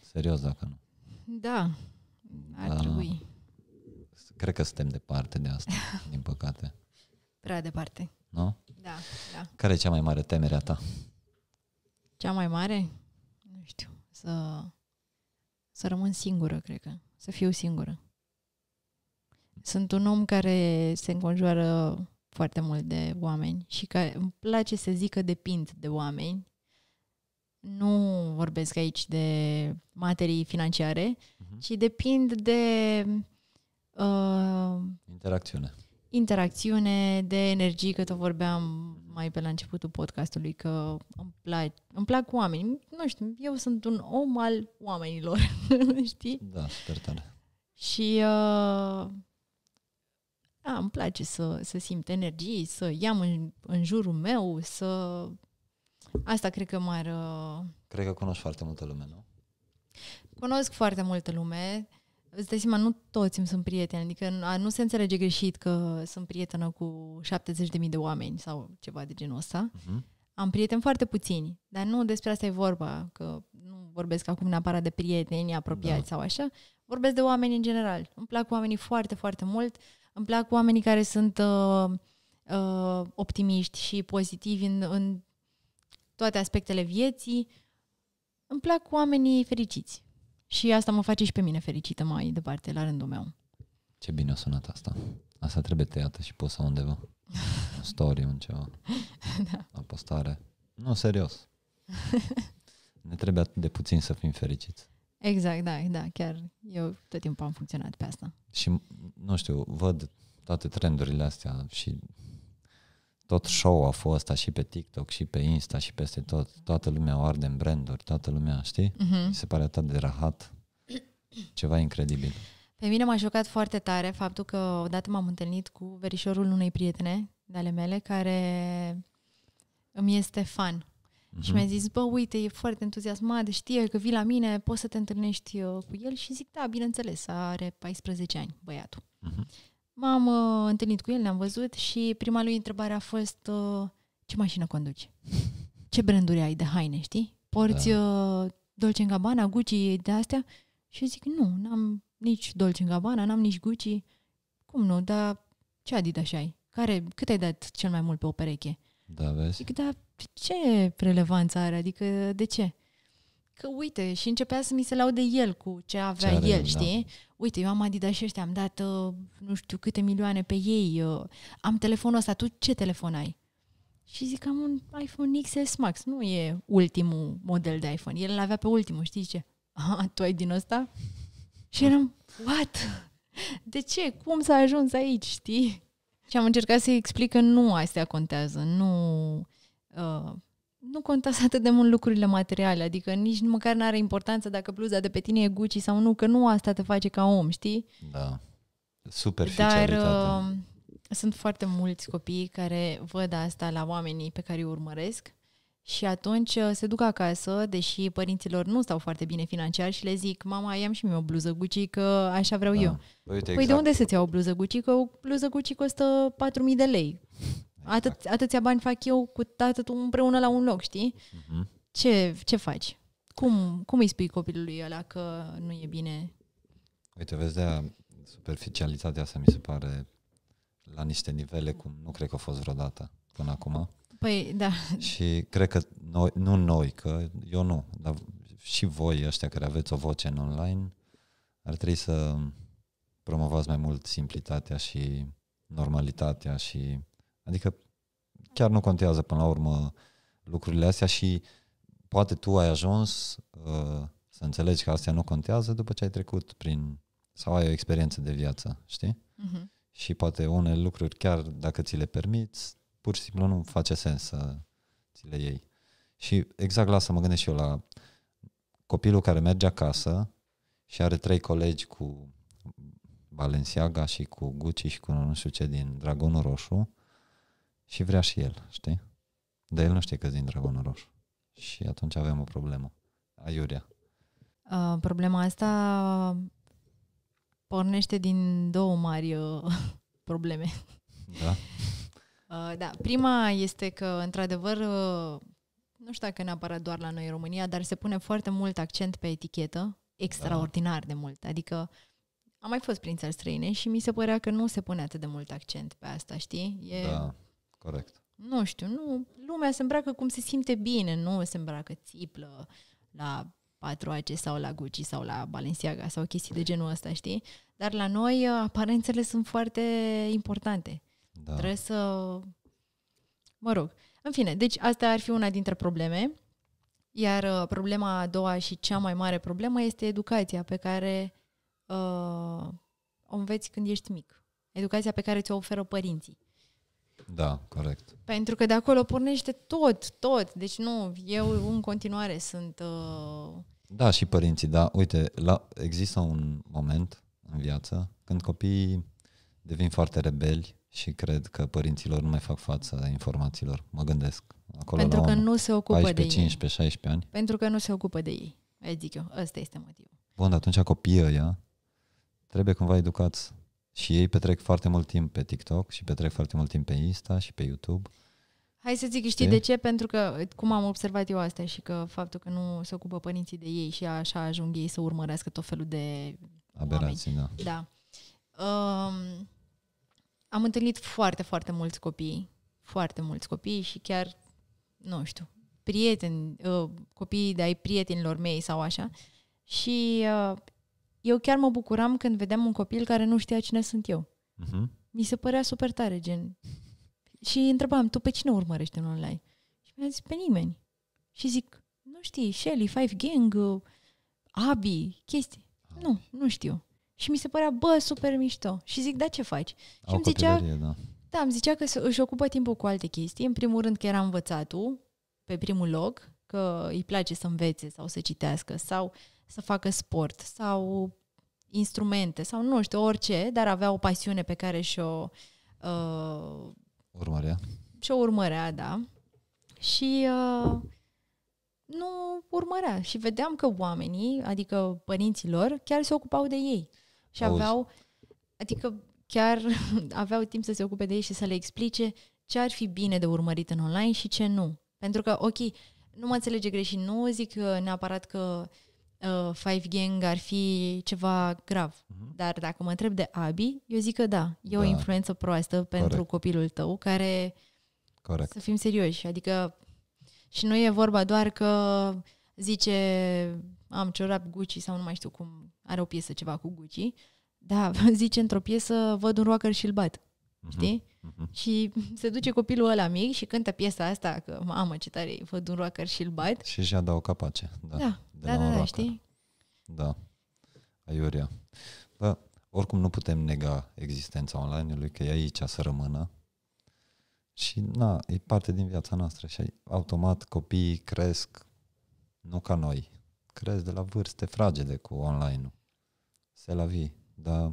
Serios, dacă nu. Da, ar da. trebui cred că suntem departe de asta, din păcate. Prea departe. Nu? Da, da. Care e cea mai mare temere a ta? Cea mai mare? Nu știu. Să, să rămân singură, cred că. Să fiu singură. Sunt un om care se înconjoară foarte mult de oameni și care îmi place să zică depind de oameni. Nu vorbesc aici de materii financiare, uh-huh. ci depind de Uh, interacțiune. Interacțiune, de energie, că tot vorbeam mai pe la începutul podcastului, că îmi, plac, îmi plac oamenii. Nu știu, eu sunt un om al oamenilor, știi? Da, super tare. Și uh, a, îmi place să, să simt energii, să iam în, în jurul meu, să... Asta cred că m-ar... Cred că cunoști foarte multă lume, nu? Cunosc foarte multă lume. Uh, Îți dai seama, nu toți îmi sunt prieteni, adică nu se înțelege greșit că sunt prietenă cu 70.000 de oameni sau ceva de genul ăsta. Uh-huh. Am prieteni foarte puțini, dar nu despre asta e vorba, că nu vorbesc acum neapărat de prieteni apropiați da. sau așa, vorbesc de oameni în general. Îmi plac oamenii foarte, foarte mult, îmi plac oamenii care sunt uh, uh, optimiști și pozitivi în, în toate aspectele vieții, îmi plac oamenii fericiți și asta mă face și pe mine fericită mai departe, la rândul meu. Ce bine a sunat asta. Asta trebuie tăiată și pusă undeva. Un story, un ceva. da. O postare. Nu, serios. ne trebuie atât de puțin să fim fericiți. Exact, da, da, chiar eu tot timpul am funcționat pe asta. Și, nu știu, văd toate trendurile astea și tot show a fost asta și pe TikTok și pe Insta și peste tot. Toată lumea o arde în branduri, toată lumea, știi? Uh-huh. Mi se pare atât de rahat. Ceva incredibil. Pe mine m-a șocat foarte tare faptul că odată m-am întâlnit cu verișorul unei prietene de ale mele care îmi este fan. Uh-huh. Și mhm. mi-a zis, bă, uite, e foarte entuziasmat, știe că vii la mine, poți să te întâlnești uh, cu el și zic, da, bineînțeles, are 14 ani băiatul. Uh-huh. M-am uh, întâlnit cu el, ne-am văzut și prima lui întrebare a fost uh, ce mașină conduci? Ce branduri ai de haine, știi? Porți da. uh, Dolce Gabbana, Gucci, de astea? Și zic, nu, n-am nici Dolce Gabbana, n-am nici Gucci. Cum nu? Dar ce Adidas ai? Care, cât ai dat cel mai mult pe o pereche? Da, vezi? Zic, da, ce relevanță are? Adică, de ce? că uite, și începea să mi se laude el cu ce avea ce el, el, da. știi? Da. Uite, eu am Adidas și ăștia, am dat uh, nu știu câte milioane pe ei, uh, am telefonul ăsta, tu ce telefon ai? Și zic, am un iPhone XS Max, nu e ultimul model de iPhone, el îl avea pe ultimul, știi ce? Ah, tu ai din ăsta? Și eram, what? De ce? Cum s-a ajuns aici, știi? Și am încercat să-i explic că nu astea contează, nu... Uh, nu contează atât de mult lucrurile materiale, adică nici măcar nu are importanță dacă bluza de pe tine e Gucci sau nu, că nu asta te face ca om, știi? Da, superficialitate. Dar uh, sunt foarte mulți copii care văd asta la oamenii pe care îi urmăresc și atunci uh, se duc acasă, deși părinților nu stau foarte bine financiar și le zic, mama, i-am și mie o bluză Gucci că așa vreau da. eu. Uite, păi exact. de unde să-ți iau o bluză Gucci? Că o bluză Gucci costă 4.000 de lei. Exact. Atât, atâția bani fac eu cu tatăl tu împreună la un loc, știi? Mm-hmm. Ce, ce faci? Cum, cum îi spui copilului ăla că nu e bine? Uite, vezi, de superficialitatea asta mi se pare la niște nivele cum nu cred că a fost vreodată până acum. Păi, da. Și cred că noi, nu noi, că eu nu, dar și voi ăștia care aveți o voce în online, ar trebui să promovați mai mult simplitatea și normalitatea și Adică chiar nu contează până la urmă lucrurile astea și poate tu ai ajuns uh, să înțelegi că astea nu contează după ce ai trecut prin sau ai o experiență de viață, știi? Uh-huh. Și poate unele lucruri, chiar dacă ți le permiți, pur și simplu nu face sens să ți le iei. Și exact la asta mă gândesc și eu la copilul care merge acasă și are trei colegi cu Balenciaga și cu Gucci și cu nu știu ce din Dragonul Roșu și vrea și el, știi? Dar el nu știe că din dragonul roșu. Și atunci avem o problemă. Aiurea. Uh, problema asta pornește din două mari uh, probleme. Da. Uh, da. Prima este că, într-adevăr, uh, nu știu dacă neapărat doar la noi în România, dar se pune foarte mult accent pe etichetă, extraordinar da. de mult. Adică am mai fost prin țări străine și mi se părea că nu se pune atât de mult accent pe asta, știi? E, da. Corect. Nu știu, nu, lumea se îmbracă cum se simte bine, nu se îmbracă țiplă la patroace sau la Gucci sau la Balenciaga sau chestii de genul ăsta, știi? Dar la noi uh, aparențele sunt foarte importante. Da. Trebuie să... Mă rog. În fine, deci asta ar fi una dintre probleme. Iar uh, problema a doua și cea mai mare problemă este educația pe care uh, o înveți când ești mic. Educația pe care ți-o oferă părinții. Da, corect. Pentru că de acolo pornește tot, tot. Deci nu, eu în continuare sunt... Uh... Da, și părinții, da. Uite, la, există un moment în viață când copiii devin foarte rebeli și cred că părinților nu mai fac față informațiilor. Mă gândesc. Acolo Pentru că nu se ocupă 14, de ei. 15, 16 ani. Pentru că nu se ocupă de ei. Zic eu, ăsta este motivul. Bun, atunci copiii ăia trebuie cumva educați și ei petrec foarte mult timp pe TikTok și petrec foarte mult timp pe Insta și pe YouTube. Hai să zic, știi de ce? Pentru că, cum am observat eu asta și că faptul că nu se ocupă părinții de ei și așa ajung ei să urmărească tot felul de Aberații, oameni. da. da. Um, am întâlnit foarte, foarte mulți copii, foarte mulți copii și chiar, nu știu, prieteni, uh, copiii de ai prietenilor mei sau așa. Și uh, eu chiar mă bucuram când vedeam un copil care nu știa cine sunt eu. Uh-huh. Mi se părea super tare, gen. Și întrebam, tu pe cine urmărești în online? Și mi-a zis, pe nimeni. Și zic, nu știi, Shelly, Five Gang, Abby, chestii. Ah. Nu, nu știu. Și mi se părea, bă, super mișto. Și zic, da, ce faci? și îmi zicea, da. da, îmi zicea că își ocupă timpul cu alte chestii. În primul rând că era învățatul, pe primul loc, că îi place să învețe sau să citească sau să facă sport sau instrumente sau nu știu, orice, dar avea o pasiune pe care și-o uh, urmărea. Și-o urmărea, da. Și uh, nu urmărea. Și vedeam că oamenii, adică părinților, chiar se ocupau de ei. Și Auzi. aveau, adică chiar aveau timp să se ocupe de ei și să le explice ce ar fi bine de urmărit în online și ce nu. Pentru că, ok, nu mă înțelege greșit, nu zic uh, neapărat că uh, uh, Five Gang ar fi ceva grav. Uh-huh. Dar dacă mă întreb de Abi, eu zic că da, e da. o influență proastă Corect. pentru copilul tău care... Corect. Să fim serioși, adică și nu e vorba doar că zice am ciorap Gucci sau nu mai știu cum, are o piesă ceva cu Gucci, da, zice într-o piesă văd un rocker și îl bat, uh-huh. știi? Uh-huh. Și se duce copilul ăla mic și cântă piesa asta, că mamă ce tare văd un rocker și îl bat. Și își adaugă capace. Da, da, da, da, da, știi? Da, aiurea. Da, oricum nu putem nega existența online-ului, că e aici să rămână. Și na, e parte din viața noastră și automat copiii cresc, nu ca noi, cresc de la vârste fragede cu online-ul. Se la vii, dar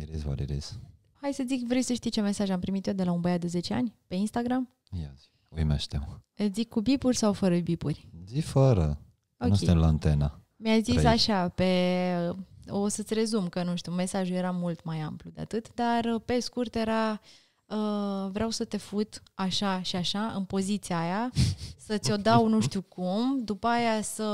it is what it is. Hai să zic, vrei să știi ce mesaj am primit eu de la un băiat de 10 ani pe Instagram? Ia zi, uimește-mă. Zic cu bipuri sau fără bipuri? Zi fără, okay. nu suntem la antena. Mi-a zis Trei. așa, pe o să-ți rezum că, nu știu, mesajul era mult mai amplu de atât, dar pe scurt era uh, vreau să te fut așa și așa, în poziția aia, să ți-o dau nu știu cum, după aia să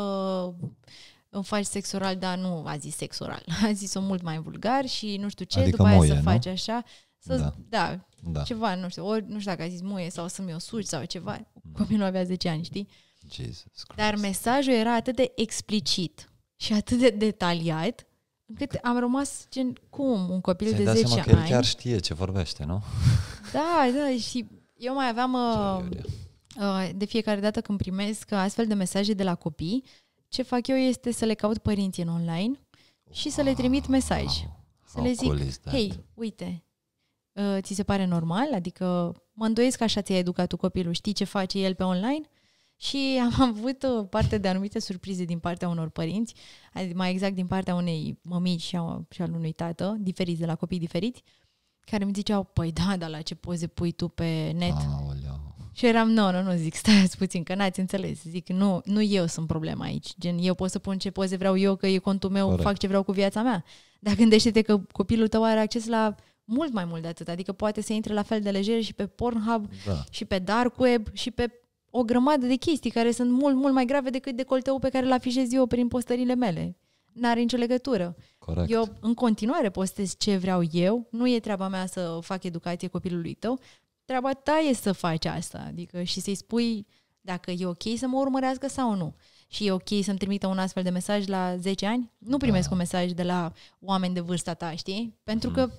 îmi faci sex oral, dar nu a zis sex oral, a zis-o mult mai vulgar și nu știu ce, adică după moie, aia să nu? faci așa, să da. da. da, ceva, nu știu, ori nu știu dacă a zis muie sau să-mi o suci sau ceva, mm. copilul nu avea 10 ani, știi? Jesus Christ. Dar mesajul era atât de explicit și atât de detaliat, încât am rămas gen, cum, un copil de 10 ani. Că el chiar știe ce vorbește, nu? Da, da, și eu mai aveam... Uh, uh, de fiecare dată când primesc astfel de mesaje de la copii, ce fac eu este să le caut părinții în online și wow. să le trimit mesaj. Să How le zic, cool hei, uite, uh, ți se pare normal? Adică mă îndoiesc că așa ți-ai educat tu copilul, știi ce face el pe online? Și am avut uh, parte de anumite surprize din partea unor părinți, mai exact din partea unei mămici și, a, și al unui tată, diferiți de la copii diferiți, care mi ziceau, păi da, dar la ce poze pui tu pe net? Ah, și eram, nu, nu, nu, zic, stai puțin, că n-ați înțeles. Zic, nu, nu eu sunt problema aici. Gen, eu pot să pun ce poze vreau eu, că e contul meu, Correct. fac ce vreau cu viața mea. Dar gândește-te că copilul tău are acces la mult mai mult de atât. Adică poate să intre la fel de lejer și pe Pornhub, da. și pe Dark Web, și pe o grămadă de chestii care sunt mult, mult mai grave decât decolteul pe care îl afișez eu prin postările mele. N-are nicio legătură. Corect. Eu în continuare postez ce vreau eu, nu e treaba mea să fac educație copilului tău, treaba ta e să faci asta, adică și să-i spui dacă e ok să mă urmărească sau nu. Și e ok să-mi trimită un astfel de mesaj la 10 ani? Nu primesc da. un mesaj de la oameni de vârsta ta, știi? Pentru mm. că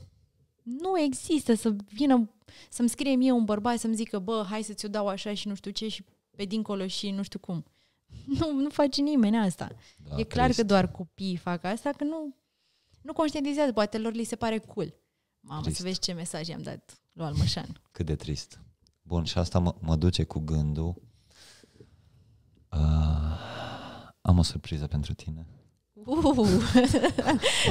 nu există să vină să-mi scrie mie un bărbat să-mi zică, bă, hai să-ți o dau așa și nu știu ce și pe dincolo și nu știu cum. Nu, nu face nimeni asta. Da, e clar trist. că doar copiii fac asta, că nu, nu conștientizează, poate lor li se pare cool. Mamă, trist. să vezi ce mesaj i-am dat lui Almășan. Cât de trist. Bun, și asta mă, mă duce cu gândul. Uh, am o surpriză pentru tine. Uh,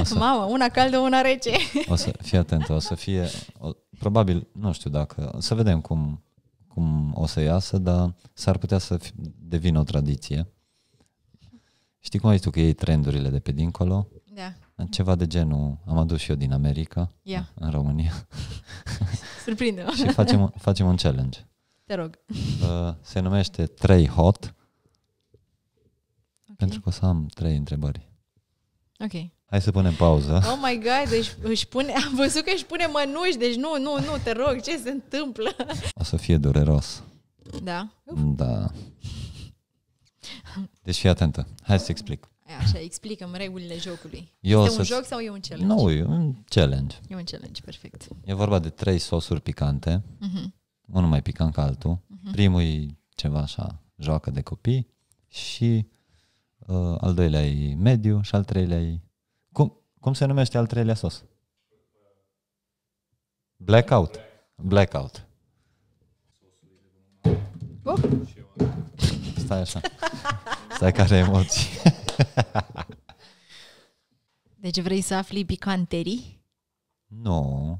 să, mamă, una caldă, una rece. o să fii atentă, o să fie, o, probabil, nu știu dacă, o să vedem cum, cum o să iasă, dar s-ar putea să fi, devină o tradiție. Știi cum ai tu că iei trendurile de pe dincolo? Da. Ceva de genul, am adus și eu din America, yeah. în România surprinde Și facem, facem un challenge. Te rog. Uh, se numește 3 hot. Okay. Pentru că o să am trei întrebări. Ok. Hai să punem pauză. Oh my god, deci își pune, am văzut că își pune mănuși, deci nu, nu, nu, te rog, ce se întâmplă? O să fie dureros. Da? Da. Deci fii atentă. Hai să explic. Așa, explicăm regulile jocului. Eu este un joc sau e un challenge? Nu, e un challenge. E un challenge, perfect. E vorba de trei sosuri picante, uh-huh. unul mai picant ca altul. Uh-huh. Primul e ceva așa, joacă de copii și uh, al doilea e mediu și al treilea e... Cum, cum se numește al treilea sos? Blackout. Blackout. Oh. Stai așa. Stai care emoții. deci vrei să afli picanterii? Nu,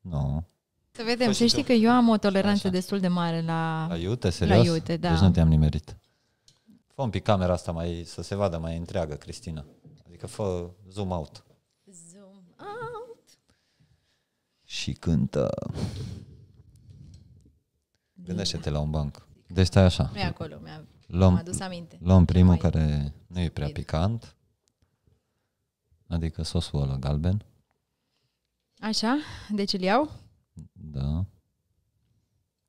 nu. Să vedem, să știi că eu am o toleranță Așa. destul de mare la... La iute, serios? La iute, da. Deci nu te-am nimerit. Fă un pic camera asta mai, să se vadă mai întreagă, Cristina. Adică fă zoom out. Zoom out. Și cântă. Gândește-te la un banc. Deci stai așa. Nu e acolo, mi-a Luăm, am adus aminte. Luăm primul care nu e prea picant, adică sosul ăla galben. Așa? Deci îl iau? Da.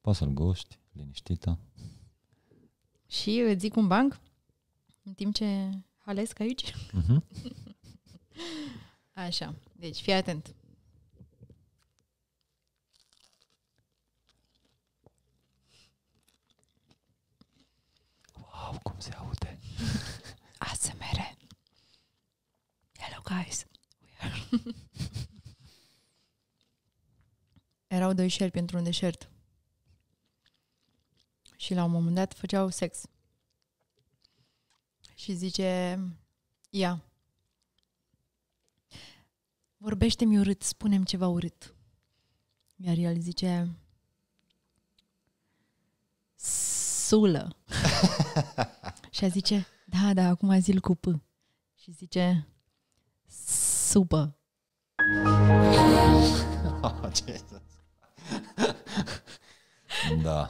Poți să-l guști, liniștită. Și îți zic un banc în timp ce halesc aici? Uh-huh. Așa. Deci fii atent. oh, cum se aude! ASMR! Hello guys! We are... Erau doi șerpi într-un deșert. Și la un moment dat făceau sex. Și zice, ia, vorbește-mi urât, spunem ceva urât. Iar el zice, sulă. și a zice, da, da, acum zil cu P. Și zice, supă. Oh, Jesus. da.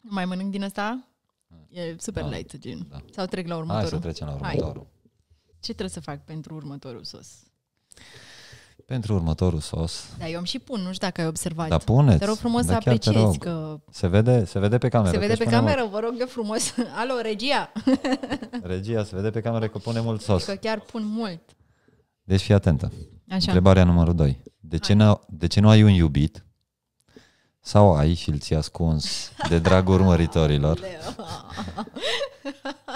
Mai mănânc din asta? E super da, light, gen. Da. Sau trec la următorul? Hai să trecem la următorul. Hai. Ce trebuie să fac pentru următorul sos? pentru următorul sos. Da, eu am și pun, nu știu dacă ai observat. Da, puneți. Te rog frumos da, să apreciezi că... Se vede, se vede pe cameră. Se vede pe cameră, mult... vă rog de frumos. Alo, regia! regia, se vede pe cameră că pune mult sos. Că adică chiar pun mult. Deci fii atentă. Așa. Întrebarea numărul 2. De ce, de ce nu ai un iubit sau ai și îl ții ascuns de dragul urmăritorilor?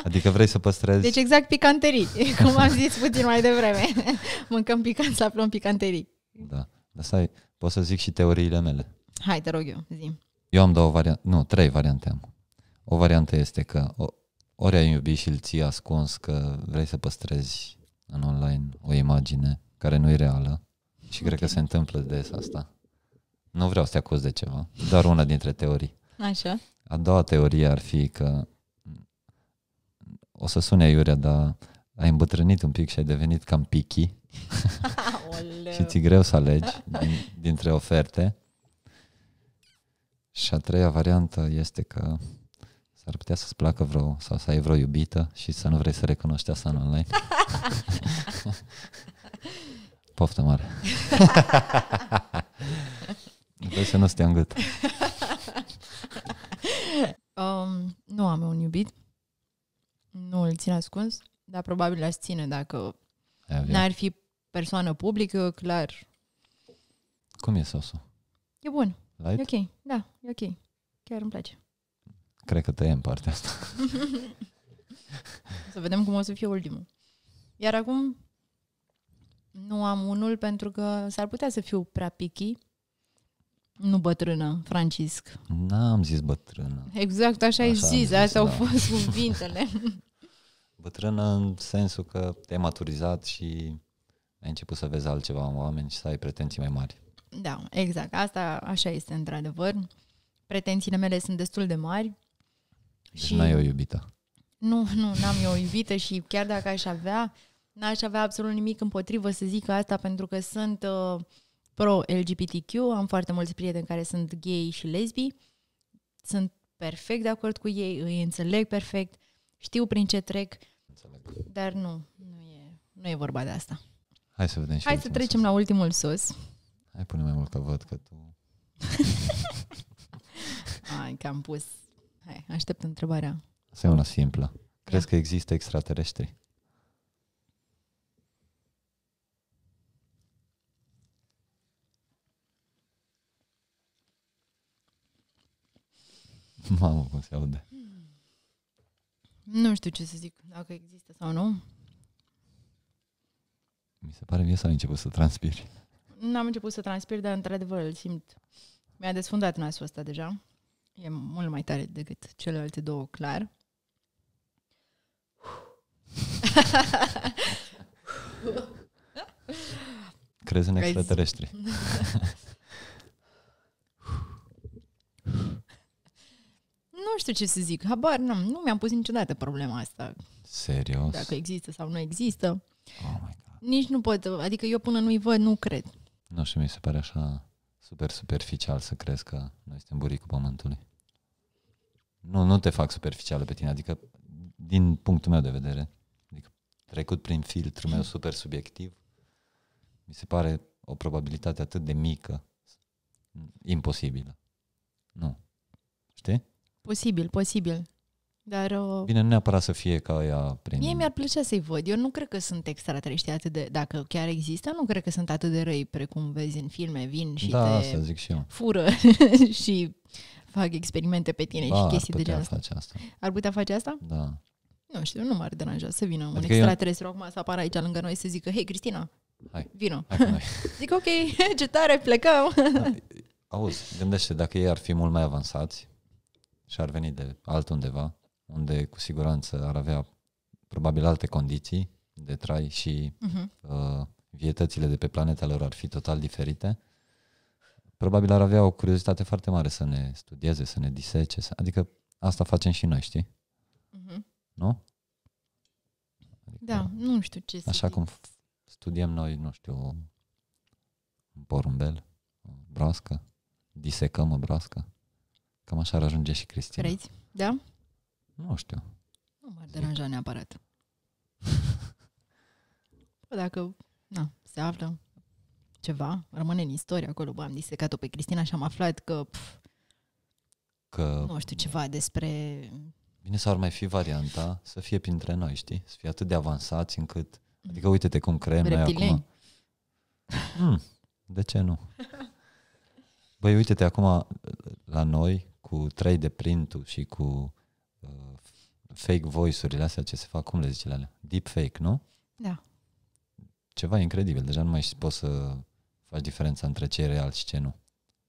Adică vrei să păstrezi... Deci exact picanterii, cum am zis puțin mai devreme. Mâncăm picanți la plom picanterii. Da. Dar stai, pot să zic și teoriile mele. Hai, te rog eu, zi. Eu am două variante, nu, trei variante am. O variantă este că ori ai iubit și îl ții ascuns că vrei să păstrezi în online o imagine care nu e reală și okay. cred că se întâmplă des asta. Nu vreau să te acuz de ceva, doar una dintre teorii. Așa. A doua teorie ar fi că o să sune Iurea, dar ai îmbătrânit un pic și ai devenit cam picky și ți greu să alegi din, dintre oferte. Și a treia variantă este că s-ar putea să-ți placă vreo, sau să ai vreo iubită și să nu vrei să recunoști asta în online. Poftă mare! Vrei să nu stea în gât. um, nu am un iubit. Nu îl țin ascuns, dar probabil l-aș ține dacă n-ar fi persoană publică, clar. Cum e sosul? E bun. Light? E ok, da, e ok. Chiar îmi place. Cred că te în partea asta. să vedem cum o să fie ultimul. Iar acum nu am unul pentru că s-ar putea să fiu prea picky nu bătrână, Francisc. N-am zis bătrână. Exact așa, așa ai zis, zis astea da. au fost cuvintele. bătrână în sensul că te-ai maturizat și ai început să vezi altceva în oameni și să ai pretenții mai mari. Da, exact. Asta așa este într-adevăr. Pretențiile mele sunt destul de mari. Deci și n-ai o iubită. Nu, nu, n-am eu o iubită și chiar dacă aș avea, n-aș avea absolut nimic împotrivă să zic asta pentru că sunt... Uh, pro-LGBTQ, am foarte mulți prieteni care sunt gay și lesbi, sunt perfect de acord cu ei, îi înțeleg perfect, știu prin ce trec, înțeleg. dar nu, nu e, nu e vorba de asta. Hai să vedem și Hai să trecem sus. la ultimul sus. Hai pune mai mult că văd că tu... Hai că am pus... Hai, aștept întrebarea. Asta e una simplă. Crezi da. că există extraterestri? Mamă, cum se aude. Nu știu ce să zic, dacă există sau nu. Mi se pare mie să ai început să transpiri. Nu am început să transpir, dar într-adevăr îl simt. Mi-a desfundat nasul ăsta deja. E mult mai tare decât celelalte două, clar. Crezi în extraterestri. nu știu ce să zic, habar nu, nu mi-am pus niciodată problema asta. Serios? Dacă există sau nu există. Oh my God. Nici nu pot, adică eu până nu-i văd, nu cred. Nu știu, mi se pare așa super superficial să crezi că noi suntem buricul pământului. Nu, nu te fac superficială pe tine, adică din punctul meu de vedere, adică trecut prin filtrul meu super subiectiv, mi se pare o probabilitate atât de mică, imposibilă. Nu. Știi? Posibil, posibil. Dar, uh, Bine, nu neapărat să fie ca ea prin... Mie mi-ar plăcea să-i văd. Eu nu cred că sunt extraterestri atât de... Dacă chiar există, nu cred că sunt atât de răi precum vezi în filme. Vin și da, te asta zic și eu. fură și fac experimente pe tine ba, și chestii de genul ăsta. Face asta. Ar putea face asta? Da. Nu știu, nu m-ar deranja să vină adică un extraterestru eu... acum să apară aici lângă noi să zică, hei, Cristina, hai, vino. Hai zic, ok, ce tare, plecăm. Da. Auzi, gândește, dacă ei ar fi mult mai avansați, și ar veni de altundeva, unde cu siguranță ar avea probabil alte condiții de trai și uh-huh. uh, vietățile de pe planeta lor ar fi total diferite, probabil ar avea o curiozitate foarte mare să ne studieze, să ne disece, să... adică asta facem și noi, știi? Uh-huh. Nu? Da, adică, da, nu știu ce să Așa zic. cum studiem noi, nu știu, un porumbel, o broască, disecăm o broască. Cam așa ar ajunge și Cristina. Crezi? Da? Nu știu. Nu m-ar deranja neapărat. Dacă na, se află ceva, rămâne în istorie acolo. Bă, am disecat-o pe Cristina și am aflat că... Pf, că... Nu știu, ceva despre... Bine, s-ar mai fi varianta să fie printre noi, știi? Să fie atât de avansați încât... Mm. Adică uite-te cum creăm noi acum. Hmm, de ce nu? Băi, uite-te acum la noi, cu 3D print și cu uh, fake voice-urile astea ce se fac, cum le zice la alea? Deep fake, nu? Da. Ceva incredibil, deja nu mai poți să faci diferența între ce e real și ce nu.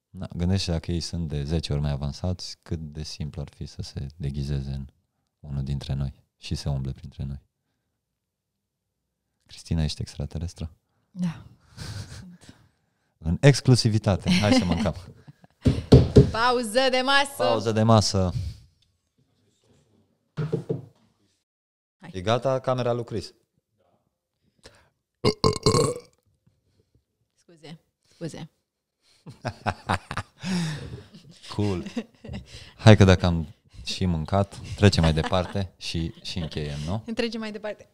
Da, gândește dacă ei sunt de 10 ori mai avansați, cât de simplu ar fi să se deghizeze în unul dintre noi și să umble printre noi. Cristina, ești extraterestră? Da. în exclusivitate. Hai să încap. Pauză de masă! Pauză de masă! Hai. E gata camera lui Chris. Scuze, scuze. cool. Hai că dacă am și mâncat, trecem mai departe și, și încheiem, nu? Trecem mai departe.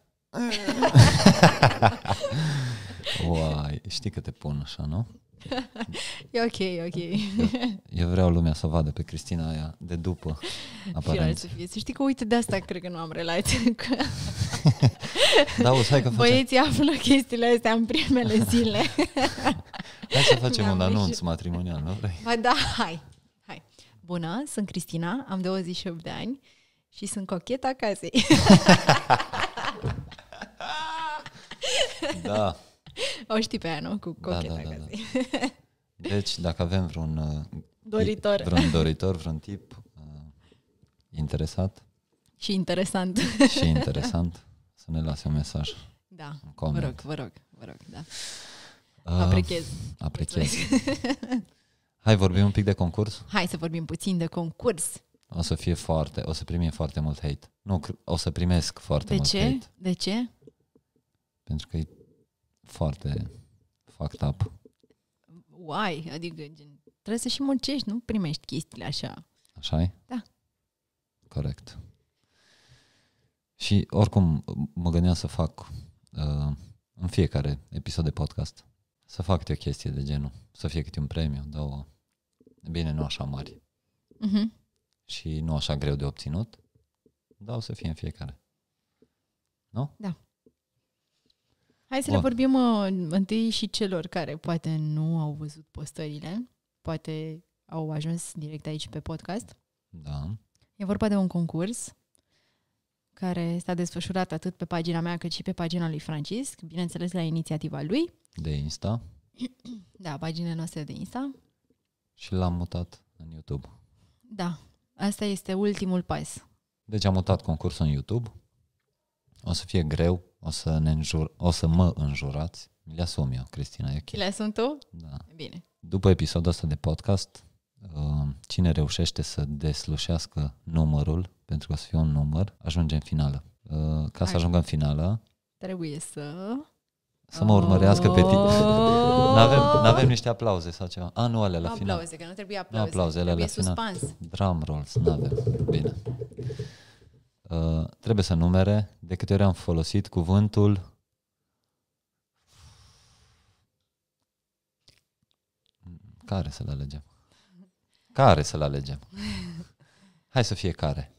Uai, știi că te pun așa, nu? e ok, e ok. Eu, eu vreau lumea să vadă pe Cristina aia de după, aparent. Să, fie. să știi că uite de asta cred că nu am relat. da, o să hai că facem. Băieții află chestiile astea în primele zile. hai să facem mi am un anunț și... matrimonial, nu vrei? Ba da, hai. hai. Bună, sunt Cristina, am 28 de ani și sunt cocheta casei. da o știi pe aia, nu? Cu da, cocheta, da, da, da, da. Deci, dacă avem vreun uh, doritor, tip, vreun, doritor vreun tip uh, interesat și interesant și interesant, să ne lase un mesaj. Da, un vă rog, vă rog, vă rog, da. Uh, apreciez. Apreciez. Hai, vorbim un pic de concurs? Hai să vorbim puțin de concurs. O să fie foarte, o să primim foarte mult hate. Nu, o să primesc foarte de mult ce? hate. De ce? Pentru că e foarte fucked up. Why? Adică gen, trebuie să și muncești, nu primești chestiile așa. Așa e? Da. Corect. Și oricum mă gândeam să fac uh, în fiecare episod de podcast să fac câte o chestie de genul, să fie câte un premiu, două. Bine, nu așa mari. Uh-huh. Și nu așa greu de obținut, dar o să fie în fiecare. Nu? Da. Hai să o. le vorbim uh, întâi și celor care poate nu au văzut postările, poate au ajuns direct aici pe podcast. Da. E vorba de un concurs care s-a desfășurat atât pe pagina mea cât și pe pagina lui Francisc, bineînțeles la inițiativa lui. De Insta. Da, paginile noastre de Insta. Și l-am mutat în YouTube. Da, asta este ultimul pas. Deci am mutat concursul în YouTube. O să fie greu, o să, ne înjur, o să mă înjurați. Mi le asum eu, Cristina, e ok. Le asum tu? Da. Bine. După episodul ăsta de podcast, uh, cine reușește să deslușească numărul, pentru că o să fie un număr, ajunge în finală. Uh, ca să ajungă în finală... Trebuie să... Să mă urmărească pe tine. Oh. N-avem, n-avem niște aplauze sau ceva. A, nu, alea la aplauze, final. Aplauze, că nu trebuie aplauze. Nu aplauze, trebuie la suspans. final. Drum rolls, n-avem. Bine. Uh, trebuie să numere de câte ori am folosit cuvântul care să-l alegem? Care să-l alegem? Hai să fie care.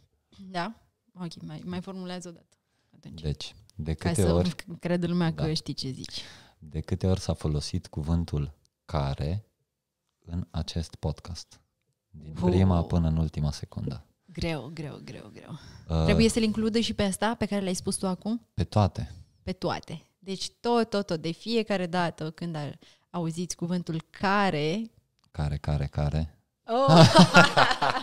Da? Ok, mai, mai formulează o dată. Atunci. Deci, de câte să ori... cred lumea da. că știi ce zici. De câte ori s-a folosit cuvântul care în acest podcast? Din prima până în ultima secundă. Greu, greu, greu, greu. Uh, Trebuie să-l includă și pe asta pe care le-ai spus tu acum? Pe toate. Pe toate. Deci tot, tot, tot, de fiecare dată când auziți cuvântul care... Care, care, care... Oh!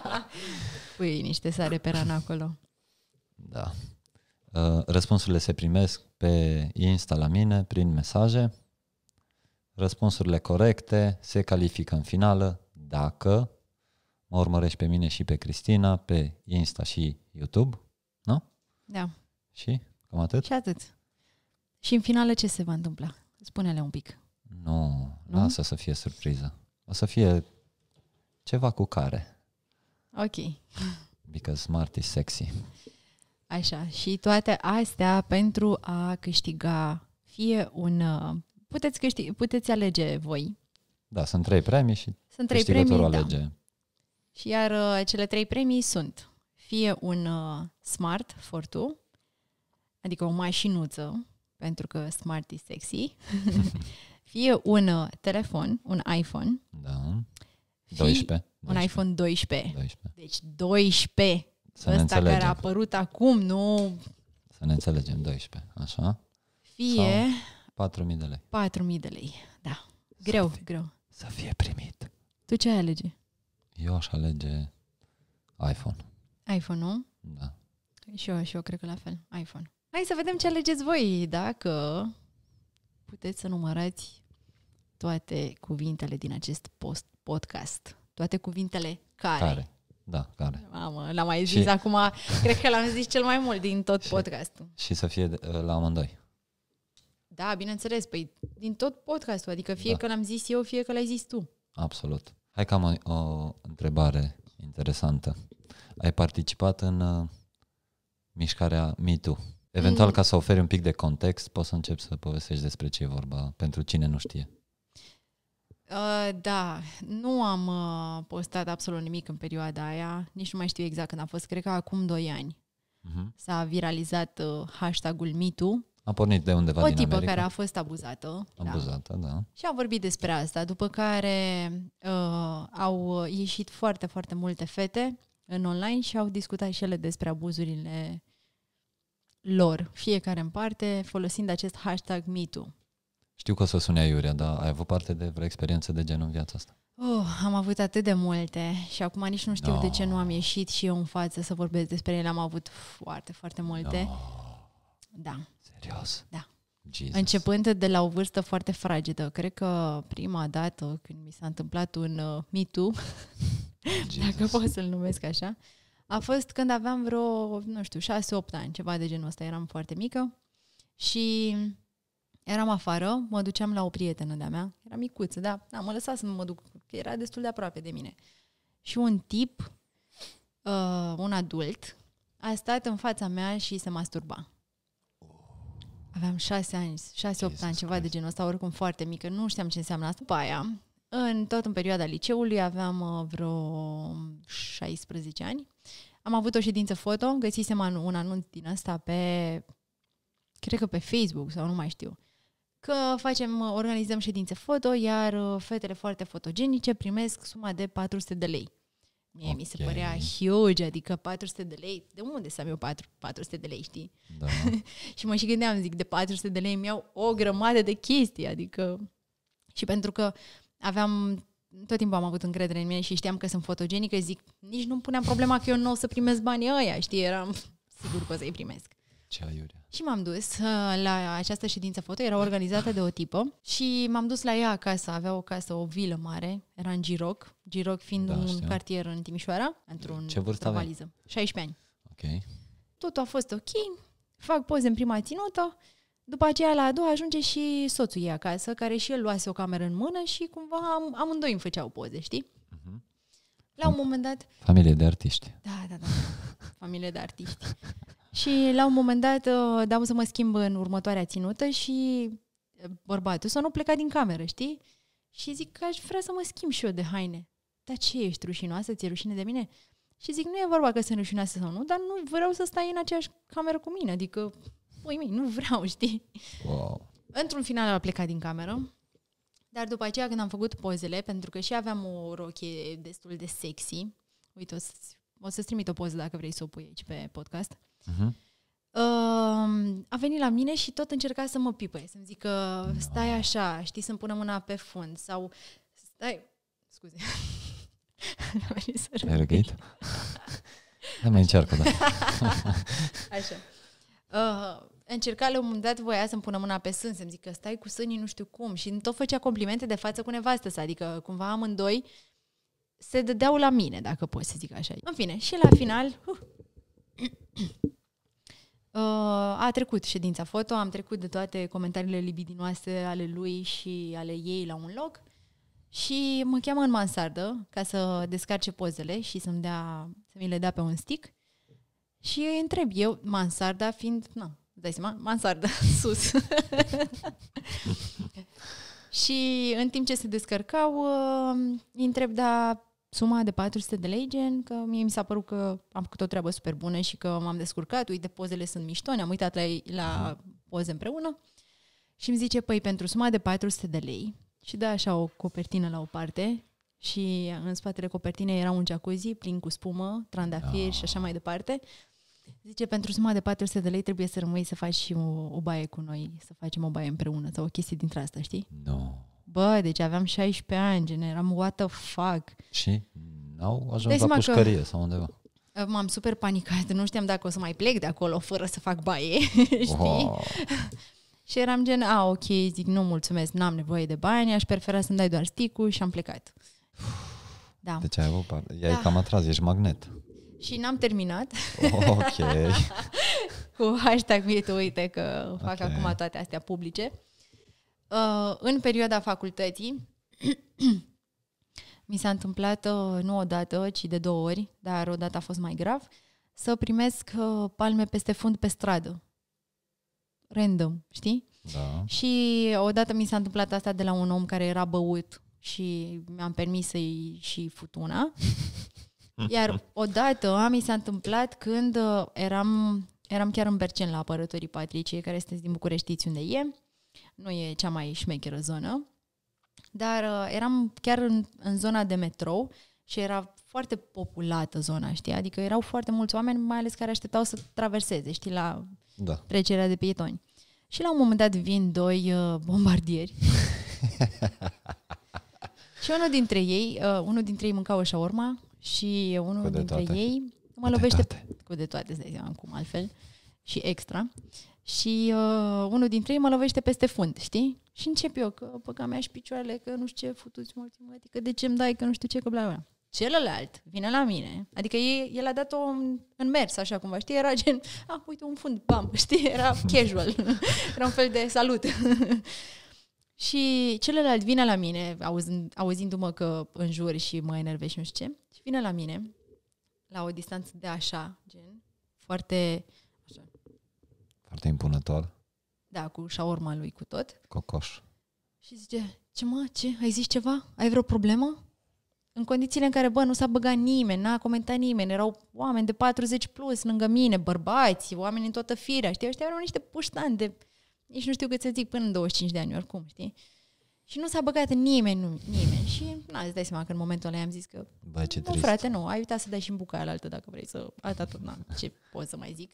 Pui niște sare pe rana acolo. Da. Uh, răspunsurile se primesc pe Insta la mine prin mesaje. Răspunsurile corecte se califică în finală dacă mă urmărești pe mine și pe Cristina, pe Insta și YouTube, nu? Da. Și? Cam atât? Și atât. Și în finală ce se va întâmpla? Spune-le un pic. Nu, nu? lasă să fie surpriză. O să fie ceva cu care. Ok. Because smart is sexy. Așa, și toate astea pentru a câștiga fie un... Uh, puteți, câștig, puteți alege voi. Da, sunt trei premii și sunt trei premii, da. alege. Da și iar uh, cele trei premii sunt fie un uh, smart for Two, adică o mașinuță, pentru că smart e sexy, fie un uh, telefon, un iPhone. Da. 12. 12. Un iPhone 12. 12. Deci 12. Să Ăsta ne care a apărut acum, nu... Să ne înțelegem, 12, așa? Fie... Sau 4.000 de lei. 4.000 de lei, da. Greu, să fie, greu. Să fie primit. Tu ce ai alege? Eu aș alege iPhone. iPhone, nu? Da. Și eu, și eu cred că la fel, iPhone. Hai să vedem ce alegeți voi, dacă puteți să numărați toate cuvintele din acest post podcast. Toate cuvintele care. care. Da, care. Mamă, l-am mai zis și... acum, cred că l-am zis cel mai mult din tot și, podcastul. Și să fie uh, la amândoi. Da, bineînțeles, păi din tot podcastul, adică fie da. că l-am zis eu, fie că l-ai zis tu. Absolut. Hai că am o, o întrebare interesantă. Ai participat în uh, mișcarea MeToo. Eventual, mm. ca să oferi un pic de context, poți să începi să povestești despre ce e vorba, pentru cine nu știe. Uh, da, nu am uh, postat absolut nimic în perioada aia, nici nu mai știu exact când a fost, cred că acum 2 ani. Uh-huh. S-a viralizat uh, hashtagul MeToo a pornit de undeva o din tipă America. care a fost abuzată. Da. Abuzată, da. da. Și a vorbit despre asta, după care uh, au ieșit foarte, foarte multe fete în online și au discutat și ele despre abuzurile lor, fiecare în parte, folosind acest hashtag MeToo. Știu că o să sune Iurea, dar ai avut parte de vreo experiență de genul în viața asta? Oh, am avut atât de multe și acum nici nu știu no. de ce nu am ieșit și eu în față să vorbesc despre ele. Am avut foarte, foarte multe. No. Da. Serios? Da. Jesus. Începând de la o vârstă foarte fragedă. Cred că prima dată când mi s-a întâmplat un uh, Me Too, dacă pot să-l numesc așa, a fost când aveam vreo, nu știu, 6-8 ani, ceva de genul ăsta. Eram foarte mică și eram afară, mă duceam la o prietenă de-a mea, era micuță, da, da mă lăsa să mă duc, că era destul de aproape de mine. Și un tip, uh, un adult, a stat în fața mea și se masturba. Aveam șase ani, șase, opt ani, ceva Christ. de genul ăsta, oricum foarte mică, nu știam ce înseamnă asta. După aia, în tot în perioada liceului, aveam uh, vreo 16 ani, am avut o ședință foto, găsisem un anunț din ăsta pe, cred că pe Facebook sau nu mai știu, că facem, uh, organizăm ședințe foto, iar uh, fetele foarte fotogenice primesc suma de 400 de lei. Mie okay. mi se părea huge, adică 400 de lei. De unde să am eu 4, 400 de lei, știi? Da. și mă și gândeam, zic, de 400 de lei mi-au o grămadă de chestii, adică... Și pentru că aveam tot timpul am avut încredere în mine și știam că sunt fotogenică, zic, nici nu puneam problema că eu nu o să primesc banii ăia, știi, eram sigur că o să-i primesc. Ce aiurea. Și m-am dus uh, la această ședință foto, era organizată de o tipă și m-am dus la ea acasă, avea o casă, o vilă mare, era în Giroc, Giroc fiind da, un cartier în Timișoara, într-un Ce vârstă într valiză, 16 ani. Ok. Totul a fost ok, fac poze în prima ținută, după aceea la a doua ajunge și soțul ei acasă, care și el luase o cameră în mână și cumva am, amândoi îmi făceau poze, știi? Uh-huh. La un moment dat... Familie de artiști. Da, da, da. Familie de artiști. Și la un moment dat uh, dau să mă schimb în următoarea ținută și uh, bărbatul să nu pleca din cameră, știi? Și zic că aș vrea să mă schimb și eu de haine. Dar ce ești rușinoasă? Ți-e rușine de mine? Și zic, nu e vorba că sunt rușinoasă sau nu, dar nu vreau să stai în aceeași cameră cu mine. Adică, păi mei, nu vreau, știi? Wow. Într-un final a plecat din cameră. Dar după aceea când am făcut pozele, pentru că și aveam o rochie destul de sexy, uite, o să, o să trimit o poză dacă vrei să o pui aici pe podcast, Uh-huh. a venit la mine și tot încerca să mă pipăie, să-mi zică no. stai așa, știi, să-mi pună mâna pe fund sau stai, scuze. Am Ai răgăit? Hai mai încearcă, da. așa. Uh, încerca la un moment dat voia să-mi pună mâna pe sân, să-mi zică stai cu sânii nu știu cum și tot făcea complimente de față cu nevastă sa, adică cumva amândoi se dădeau la mine, dacă pot să zic așa. În fine, și la final, uh, Uh, a trecut ședința foto, am trecut de toate comentariile libidinoase ale lui și ale ei la un loc și mă cheamă în mansardă ca să descarce pozele și să-mi dea, să mi le dea pe un stick și îi întreb eu, mansarda fiind, na, dai seama, mansardă, sus. și în timp ce se descărcau, uh, îi întreb, da, suma de 400 de lei, gen că mie mi s-a părut că am făcut o treabă super bună și că m-am descurcat, uite, pozele sunt mișto, ne-am uitat la, la poze împreună. Și îmi zice, păi, pentru suma de 400 de lei, și da așa o copertină la o parte și în spatele copertinei era un jacuzzi plin cu spumă, trandafiri ah. și așa ah. mai departe. Zice, pentru suma de 400 de lei trebuie să rămâi să faci și o, o baie cu noi, să facem o baie împreună sau o chestie dintre asta, știi? Nu. No bă, deci aveam 16 ani, gen, eram what the fuck. Și n-au ajuns la pușcărie că... sau undeva. M-am super panicat, nu știam dacă o să mai plec de acolo fără să fac baie, știi? Wow. și eram gen, a, ok, zic, nu mulțumesc, n-am nevoie de bani, aș prefera să-mi dai doar sticul și am plecat. Da. Deci ai avut parte. I-ai da. cam atras, ești magnet. Și n-am terminat. Ok. Cu hashtag mie uite că fac okay. acum toate astea publice. Uh, în perioada facultății, mi s-a întâmplat uh, nu odată, ci de două ori, dar odată a fost mai grav, să primesc uh, palme peste fund pe stradă. Random, știi? Da. Și odată mi s-a întâmplat asta de la un om care era băut și mi-am permis să-i și futuna. Iar odată mi s-a întâmplat când uh, eram, eram chiar în Bercen la apărătorii Patriciei, care sunteți din București, știți unde e nu e cea mai șmecheră zonă, dar uh, eram chiar în, în zona de metrou și era foarte populată zona, știi? Adică erau foarte mulți oameni, mai ales care așteptau să traverseze, știi, la da. trecerea de pietoni. Și la un moment dat vin doi uh, bombardieri. și unul dintre ei, uh, unul dintre ei mânca o urma și unul dintre toate. ei mă cu lovește de toate. cu de toate, să cum altfel, și extra. Și uh, unul dintre ei mă lovește peste fund, știi? Și încep eu că păca mea și picioarele, că nu știu ce, futuți mă mulți, că de ce îmi dai, că nu știu ce, că bla bla. Celălalt vine la mine, adică el, el a dat-o în mers, așa cumva, știi? Era gen, ah, uite, un fund, bam, știi? Era casual, era un fel de salut. și celălalt vine la mine, auzind, auzindu-mă că înjur și mă enervești, nu știu ce, și vine la mine, la o distanță de așa, gen, foarte foarte impunător. Da, cu șaorma lui, cu tot. Cocoș. Și zice, ce mă, ce, ai zis ceva? Ai vreo problemă? În condițiile în care, bă, nu s-a băgat nimeni, n-a comentat nimeni, erau oameni de 40 plus lângă mine, bărbați, oameni în toată firea, știi? Ăștia erau niște puștani de, nici nu știu cât să zic, până în 25 de ani, oricum, știi? Și nu s-a băgat nimeni, nu, nimeni. Și, na, îți dai seama că în momentul ăla am zis că, bă, ce nu, trist. frate, nu, ai uitat să dai și în bucaia altă dacă vrei să, alta tot, na, ce pot să mai zic.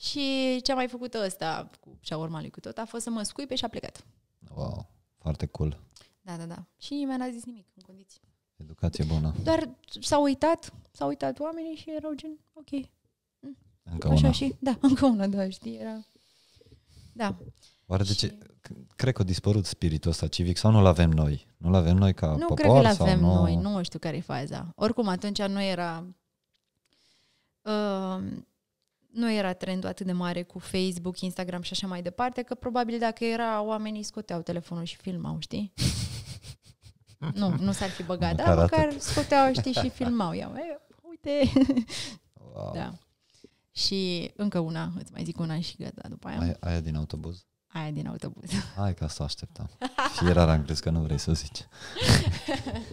Și ce-a mai făcut ăsta cu și urma lui cu tot a fost să mă scuipe și a plecat. Wow, foarte cool. Da, da, da. Și nimeni n-a zis nimic în condiții. Educație bună. Dar s-au uitat, s-au uitat oamenii și erau gen, ok. Mm. Încă Așa una. și, da, încă una, da, știi, era... Da. Oare de ce? Cred că a dispărut spiritul ăsta civic sau nu-l avem noi? Nu-l avem noi ca nu popor? Nu cred că-l avem nu... noi, nu știu care e faza. Oricum, atunci nu era... Uh, nu era trendul atât de mare cu Facebook, Instagram și așa mai departe, că probabil dacă era, oamenii scoteau telefonul și filmau, știi? nu, nu s-ar fi băgat, dar măcar atât. scoteau, știi, și filmau. Ia, uite! Wow. Da. Și încă una, îți mai zic una și gata, după aia. Aia, aia din autobuz? Aia din autobuz. Hai că asta așteptam. și era am crezut că nu vrei să zici.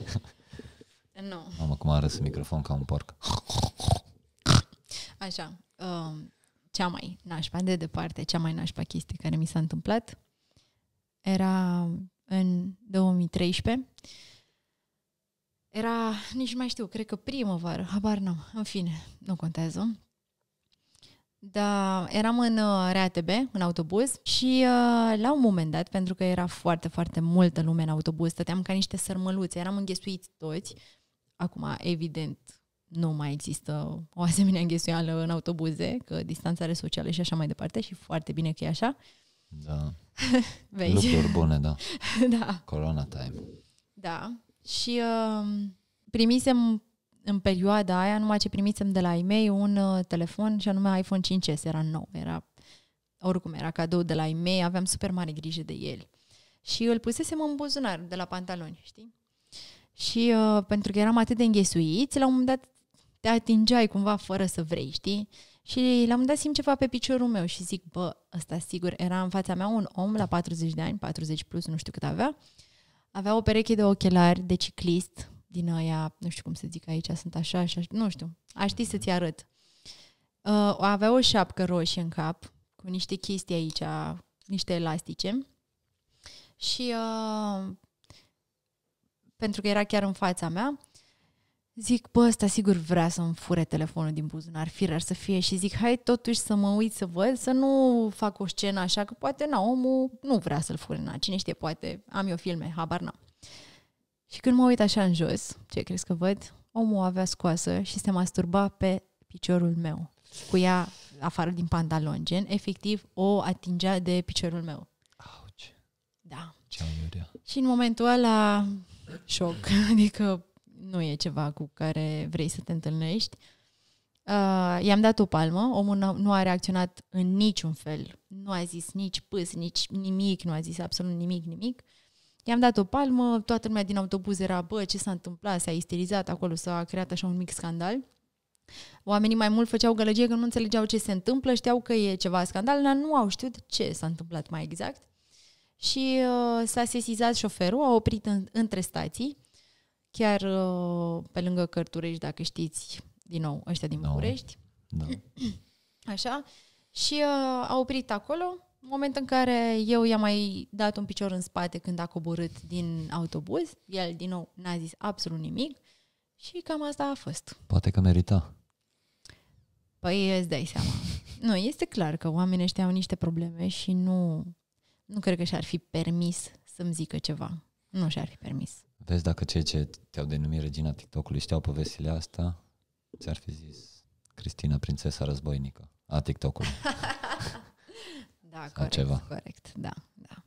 nu. Mamă, cum arăs microfon ca un porc. Așa, um, cea mai nașpa, de departe, cea mai nașpa chestie care mi s-a întâmplat era în 2013. Era, nici mai știu, cred că primăvară, habar n-am, în fine, nu contează. Da, eram în uh, RATB, în autobuz și uh, la un moment dat, pentru că era foarte, foarte multă lume în autobuz, stăteam ca niște sărmăluțe, eram înghesuiți toți. Acum, evident, nu mai există o asemenea înghesuială în autobuze, că distanțare socială și așa mai departe și foarte bine că e așa. Da. Vezi? Lucruri bune, da. da. Corona time. Da. Și uh, primisem în perioada aia, numai ce primisem de la e-mail un uh, telefon și anume iPhone 5S, era nou, era oricum era cadou de la e aveam super mare grijă de el. Și îl pusesem în buzunar de la pantaloni, știi? Și uh, pentru că eram atât de înghesuiți, la un moment dat te atingeai cumva fără să vrei, știi? Și l-am dat simt ceva pe piciorul meu și zic, bă, ăsta sigur era în fața mea un om la 40 de ani, 40 plus, nu știu cât avea. Avea o pereche de ochelari de ciclist, din aia, nu știu cum să zic aici, sunt așa, așa, nu știu, aș ști să-ți arăt. Uh, avea o șapcă roșie în cap, cu niște chestii aici, niște elastice. Și uh, pentru că era chiar în fața mea, Zic, bă, ăsta sigur vrea să-mi fure telefonul din buzunar, firar să fie, și zic, hai totuși să mă uit să văd, să nu fac o scenă așa, că poate, na, omul nu vrea să-l fure, na, cine știe, poate am eu filme, habar n-am. Și când mă uit așa în jos, ce crezi că văd? Omul avea scoasă și se masturba pe piciorul meu, cu ea afară din pantalon, gen, efectiv o atingea de piciorul meu. Auci. Da. Ce Și în momentul ăla, șoc, adică nu e ceva cu care vrei să te întâlnești. Uh, i-am dat o palmă, omul nu a reacționat în niciun fel, nu a zis nici pâs, nici nimic, nu a zis absolut nimic, nimic. I-am dat o palmă, toată lumea din autobuz era, bă, ce s-a întâmplat, s-a isterizat acolo, s-a creat așa un mic scandal. Oamenii mai mult făceau gălăgie că nu înțelegeau ce se întâmplă, știau că e ceva scandal, dar nu au știut ce s-a întâmplat mai exact. Și uh, s-a sesizat șoferul, a oprit în, între stații, Chiar uh, pe lângă Cărturești, dacă știți, din nou, ăștia din no. Da. București. Da. Așa. Și uh, a oprit acolo, moment în care eu i-am mai dat un picior în spate când a coborât din autobuz. El, din nou, n-a zis absolut nimic. Și cam asta a fost. Poate că merita. Păi îți dai seama. nu, este clar că oamenii ăștia au niște probleme și nu, nu cred că și-ar fi permis să-mi zică ceva. Nu și-ar fi permis. Vezi dacă cei ce te-au denumit regina TikTok-ului știau povestile astea, ți-ar fi zis Cristina, prințesa războinică a TikTok-ului. da, Sau corect, ceva. corect, da, da.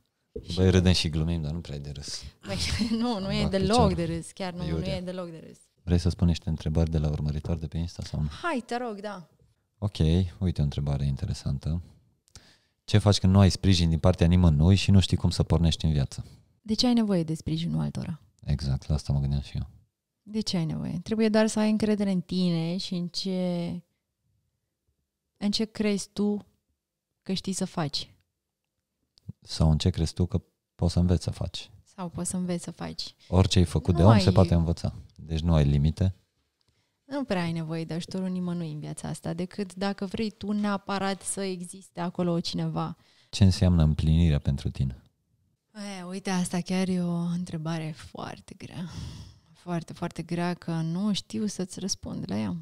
Băi, râdem și glumim, dar nu prea e de râs. Băi, nu, nu e deloc picior. de râs, chiar nu, nu e deloc de râs. Vrei să spun niște întrebări de la urmăritor de pe Insta sau nu? Hai, te rog, da. Ok, uite o întrebare interesantă. Ce faci când nu ai sprijin din partea nimănui și nu știi cum să pornești în viață? De ce ai nevoie de sprijinul altora? Exact, la asta mă gândeam și eu. De ce ai nevoie? Trebuie doar să ai încredere în tine și în ce, în ce crezi tu că știi să faci. Sau în ce crezi tu că poți să înveți să faci. Sau poți să înveți să faci. Orice ai făcut nu de om ai... se poate învăța. Deci nu ai limite. Nu prea ai nevoie de ajutorul nimănui în viața asta, decât dacă vrei tu neapărat să existe acolo cineva. Ce înseamnă împlinirea pentru tine? E, uite, asta chiar e o întrebare foarte grea. Foarte, foarte grea că nu știu să-ți răspund la ea. Eu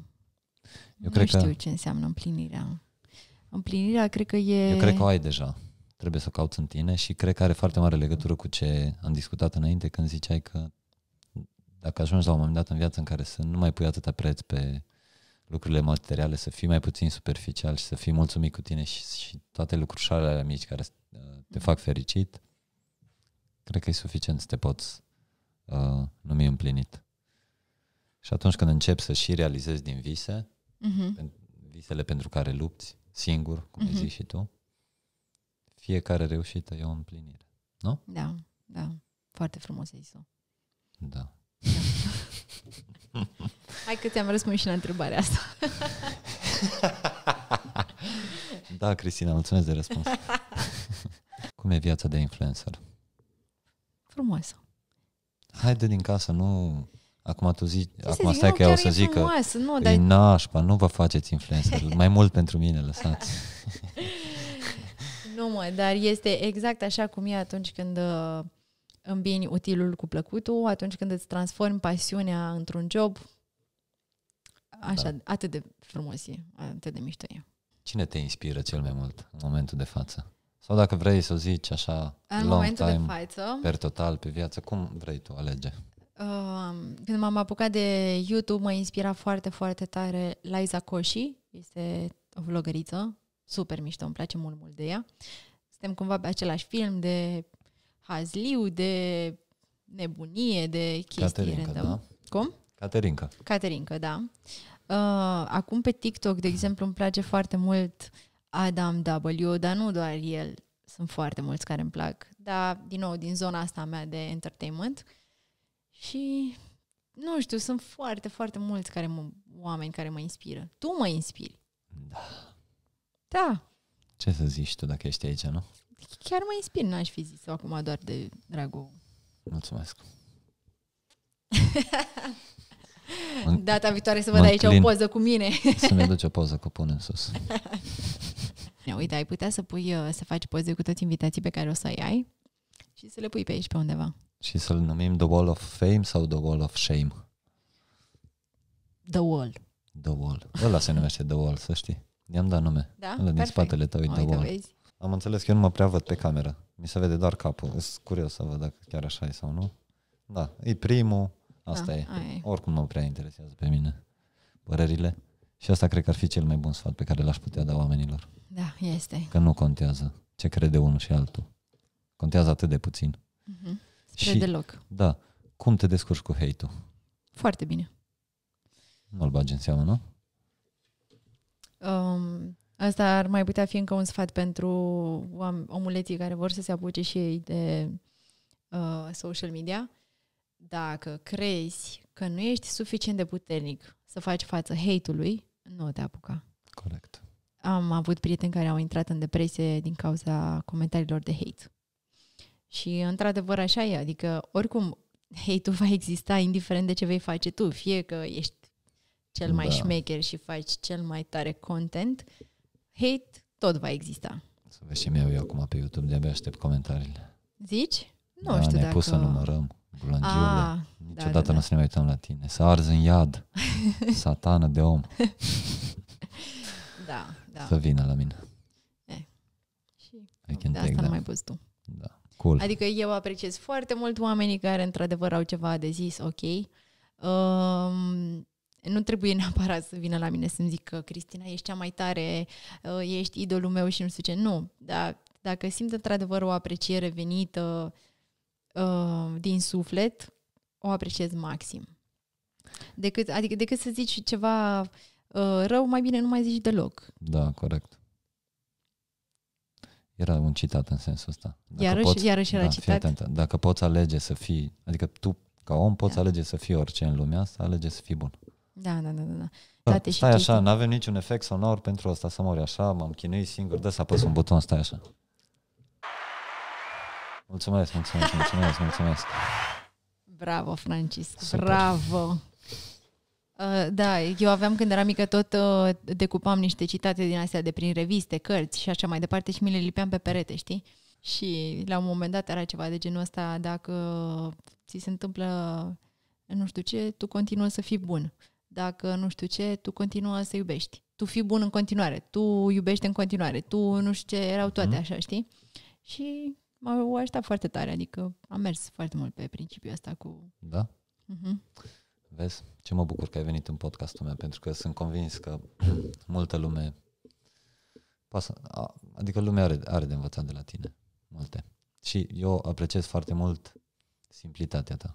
nu cred știu că... ce înseamnă împlinirea. Împlinirea cred că e... Eu cred că o ai deja. Trebuie să o cauți în tine și cred că are foarte mare legătură cu ce am discutat înainte când ziceai că dacă ajungi la un moment dat în viață în care să nu mai pui atâta preț pe lucrurile materiale, să fii mai puțin superficial și să fii mulțumit cu tine și, și toate alea mici care uh, te fac fericit, cred că e suficient să te poți uh, numi împlinit. Și atunci când începi să și realizezi din vise, uh-huh. visele pentru care lupți singur, cum uh-huh. Mhm. zici și tu, fiecare reușită e o împlinire. Nu? Da, da. Foarte frumos ai zis-o. Da. da. Hai că ți-am răspuns și la întrebarea asta. da, Cristina, mulțumesc de răspuns. Cum e viața de influencer? frumoasă. Haide din casă, nu... Acum tu zici, ce acum stai nu, că eu o să zic că nu, dar... e nașpa, nu vă faceți influencer, mai mult pentru mine lăsați. nu mă, dar este exact așa cum e atunci când uh, îmbini utilul cu plăcutul, atunci când îți transformi pasiunea într-un job, așa, da. atât de frumos e, atât de mișto e. Cine te inspiră cel mai mult în momentul de față? Sau dacă vrei să zici așa, în long time, de față, per total, pe viață, cum vrei tu alege? Uh, când m-am apucat de YouTube, m-a inspirat foarte, foarte tare Liza Coșii. Este o vlogăriță, super mișto, îmi place mult, mult de ea. Suntem cumva pe același film de hazliu, de nebunie, de chestii Caterinca, random. Da? Cum? Caterinca. Caterinca, da. Uh, acum pe TikTok, de exemplu, îmi place foarte mult uh, Adam W, dar nu doar el, sunt foarte mulți care îmi plac, dar din nou din zona asta mea de entertainment și nu știu, sunt foarte, foarte mulți care mă, oameni care mă inspiră. Tu mă inspiri. Da. Da. Ce să zici tu dacă ești aici, nu? Chiar mă inspir, n-aș fi zis acum doar de dragul. Mulțumesc. Data viitoare să văd aici clean. o poză cu mine. Să-mi duce o poză cu pune în sus. Uite, ai putea să pui, uh, să faci poze cu toți invitații pe care o să ai și să le pui pe aici pe undeva. Și să-l numim The Wall of Fame sau The Wall of Shame? The Wall. The Wall. Ăla se numește The Wall, să știi. I-am dat nume. Da? Ăla din spatele tău e The Wall. Vezi? Am înțeles că eu nu mă prea văd pe cameră. Mi se vede doar capul. Sunt curios să văd dacă chiar așa e sau nu. Da, e primul. Da, asta da, e. Ai. Oricum nu prea interesează pe mine părerile. Și asta cred că ar fi cel mai bun sfat pe care l-aș putea da oamenilor. Da, este. Că nu contează ce crede unul și altul. Contează atât de puțin. Uh-huh. Spre și, deloc. Da. Cum te descurci cu hate-ul? Foarte bine. Nu-l bagi în seamă, nu? Um, asta ar mai putea fi încă un sfat pentru oam- omuleții care vor să se apuce și ei de uh, social media dacă crezi că nu ești suficient de puternic să faci față hate-ului, nu te apuca. Corect. Am avut prieteni care au intrat în depresie din cauza comentariilor de hate. Și într-adevăr așa e, adică oricum hate-ul va exista indiferent de ce vei face tu, fie că ești cel mai da. șmecher și faci cel mai tare content, hate tot va exista. Să vezi ce mi-au eu acum pe YouTube, de-abia aștept comentariile. Zici? Nu da, știu ne-ai dacă... pus să numărăm. Bulangiule, ah, niciodată da, da, da. nu o da. să ne uităm la tine. Să arzi în iad, satană de om. da, da. Să vină la mine. Eh. Și de asta nu mai poți tu. Da. Cool. Adică eu apreciez foarte mult oamenii care într-adevăr au ceva de zis, ok. Um, nu trebuie neapărat să vină la mine să-mi zic Cristina, ești cea mai tare, uh, ești idolul meu și nu știu ce. Nu, dar dacă simt într-adevăr o apreciere venită, uh, Uh, din suflet, o apreciez maxim. Decât, adică, decât să zici ceva uh, rău, mai bine nu mai zici deloc. Da, corect. Era un citat în sensul ăsta. Dacă iarăși, poți, iarăși era da, citat. Atentă, dacă poți alege să fii, adică tu ca om poți da. alege să fii orice în lumea asta, alege să fii bun. Da, da, da, da. da. Toate stai așa, nu avem niciun efect sonor pentru asta să mori așa, m-am chinuit singur, dă să apăs un buton, stai așa. Mulțumesc, mulțumesc, mulțumesc, mulțumesc. Bravo, Francis, Super. bravo! Uh, da, eu aveam când eram mică tot uh, decupam niște citate din astea de prin reviste, cărți și așa mai departe și mi le lipeam pe perete, știi? Și la un moment dat era ceva de genul ăsta, dacă ți se întâmplă nu știu ce, tu continuă să fii bun. Dacă nu știu ce, tu continuă să iubești. Tu fii bun în continuare, tu iubești în continuare, tu nu știu ce, erau toate mm. așa, știi? Și m-au ajutat foarte tare, adică am mers foarte mult pe principiul ăsta cu... Da? Uh-huh. Vezi? Ce mă bucur că ai venit în podcastul meu, pentru că sunt convins că multă lume pasă, adică lumea are, are de învățat de la tine, multe. Și eu apreciez foarte mult simplitatea ta.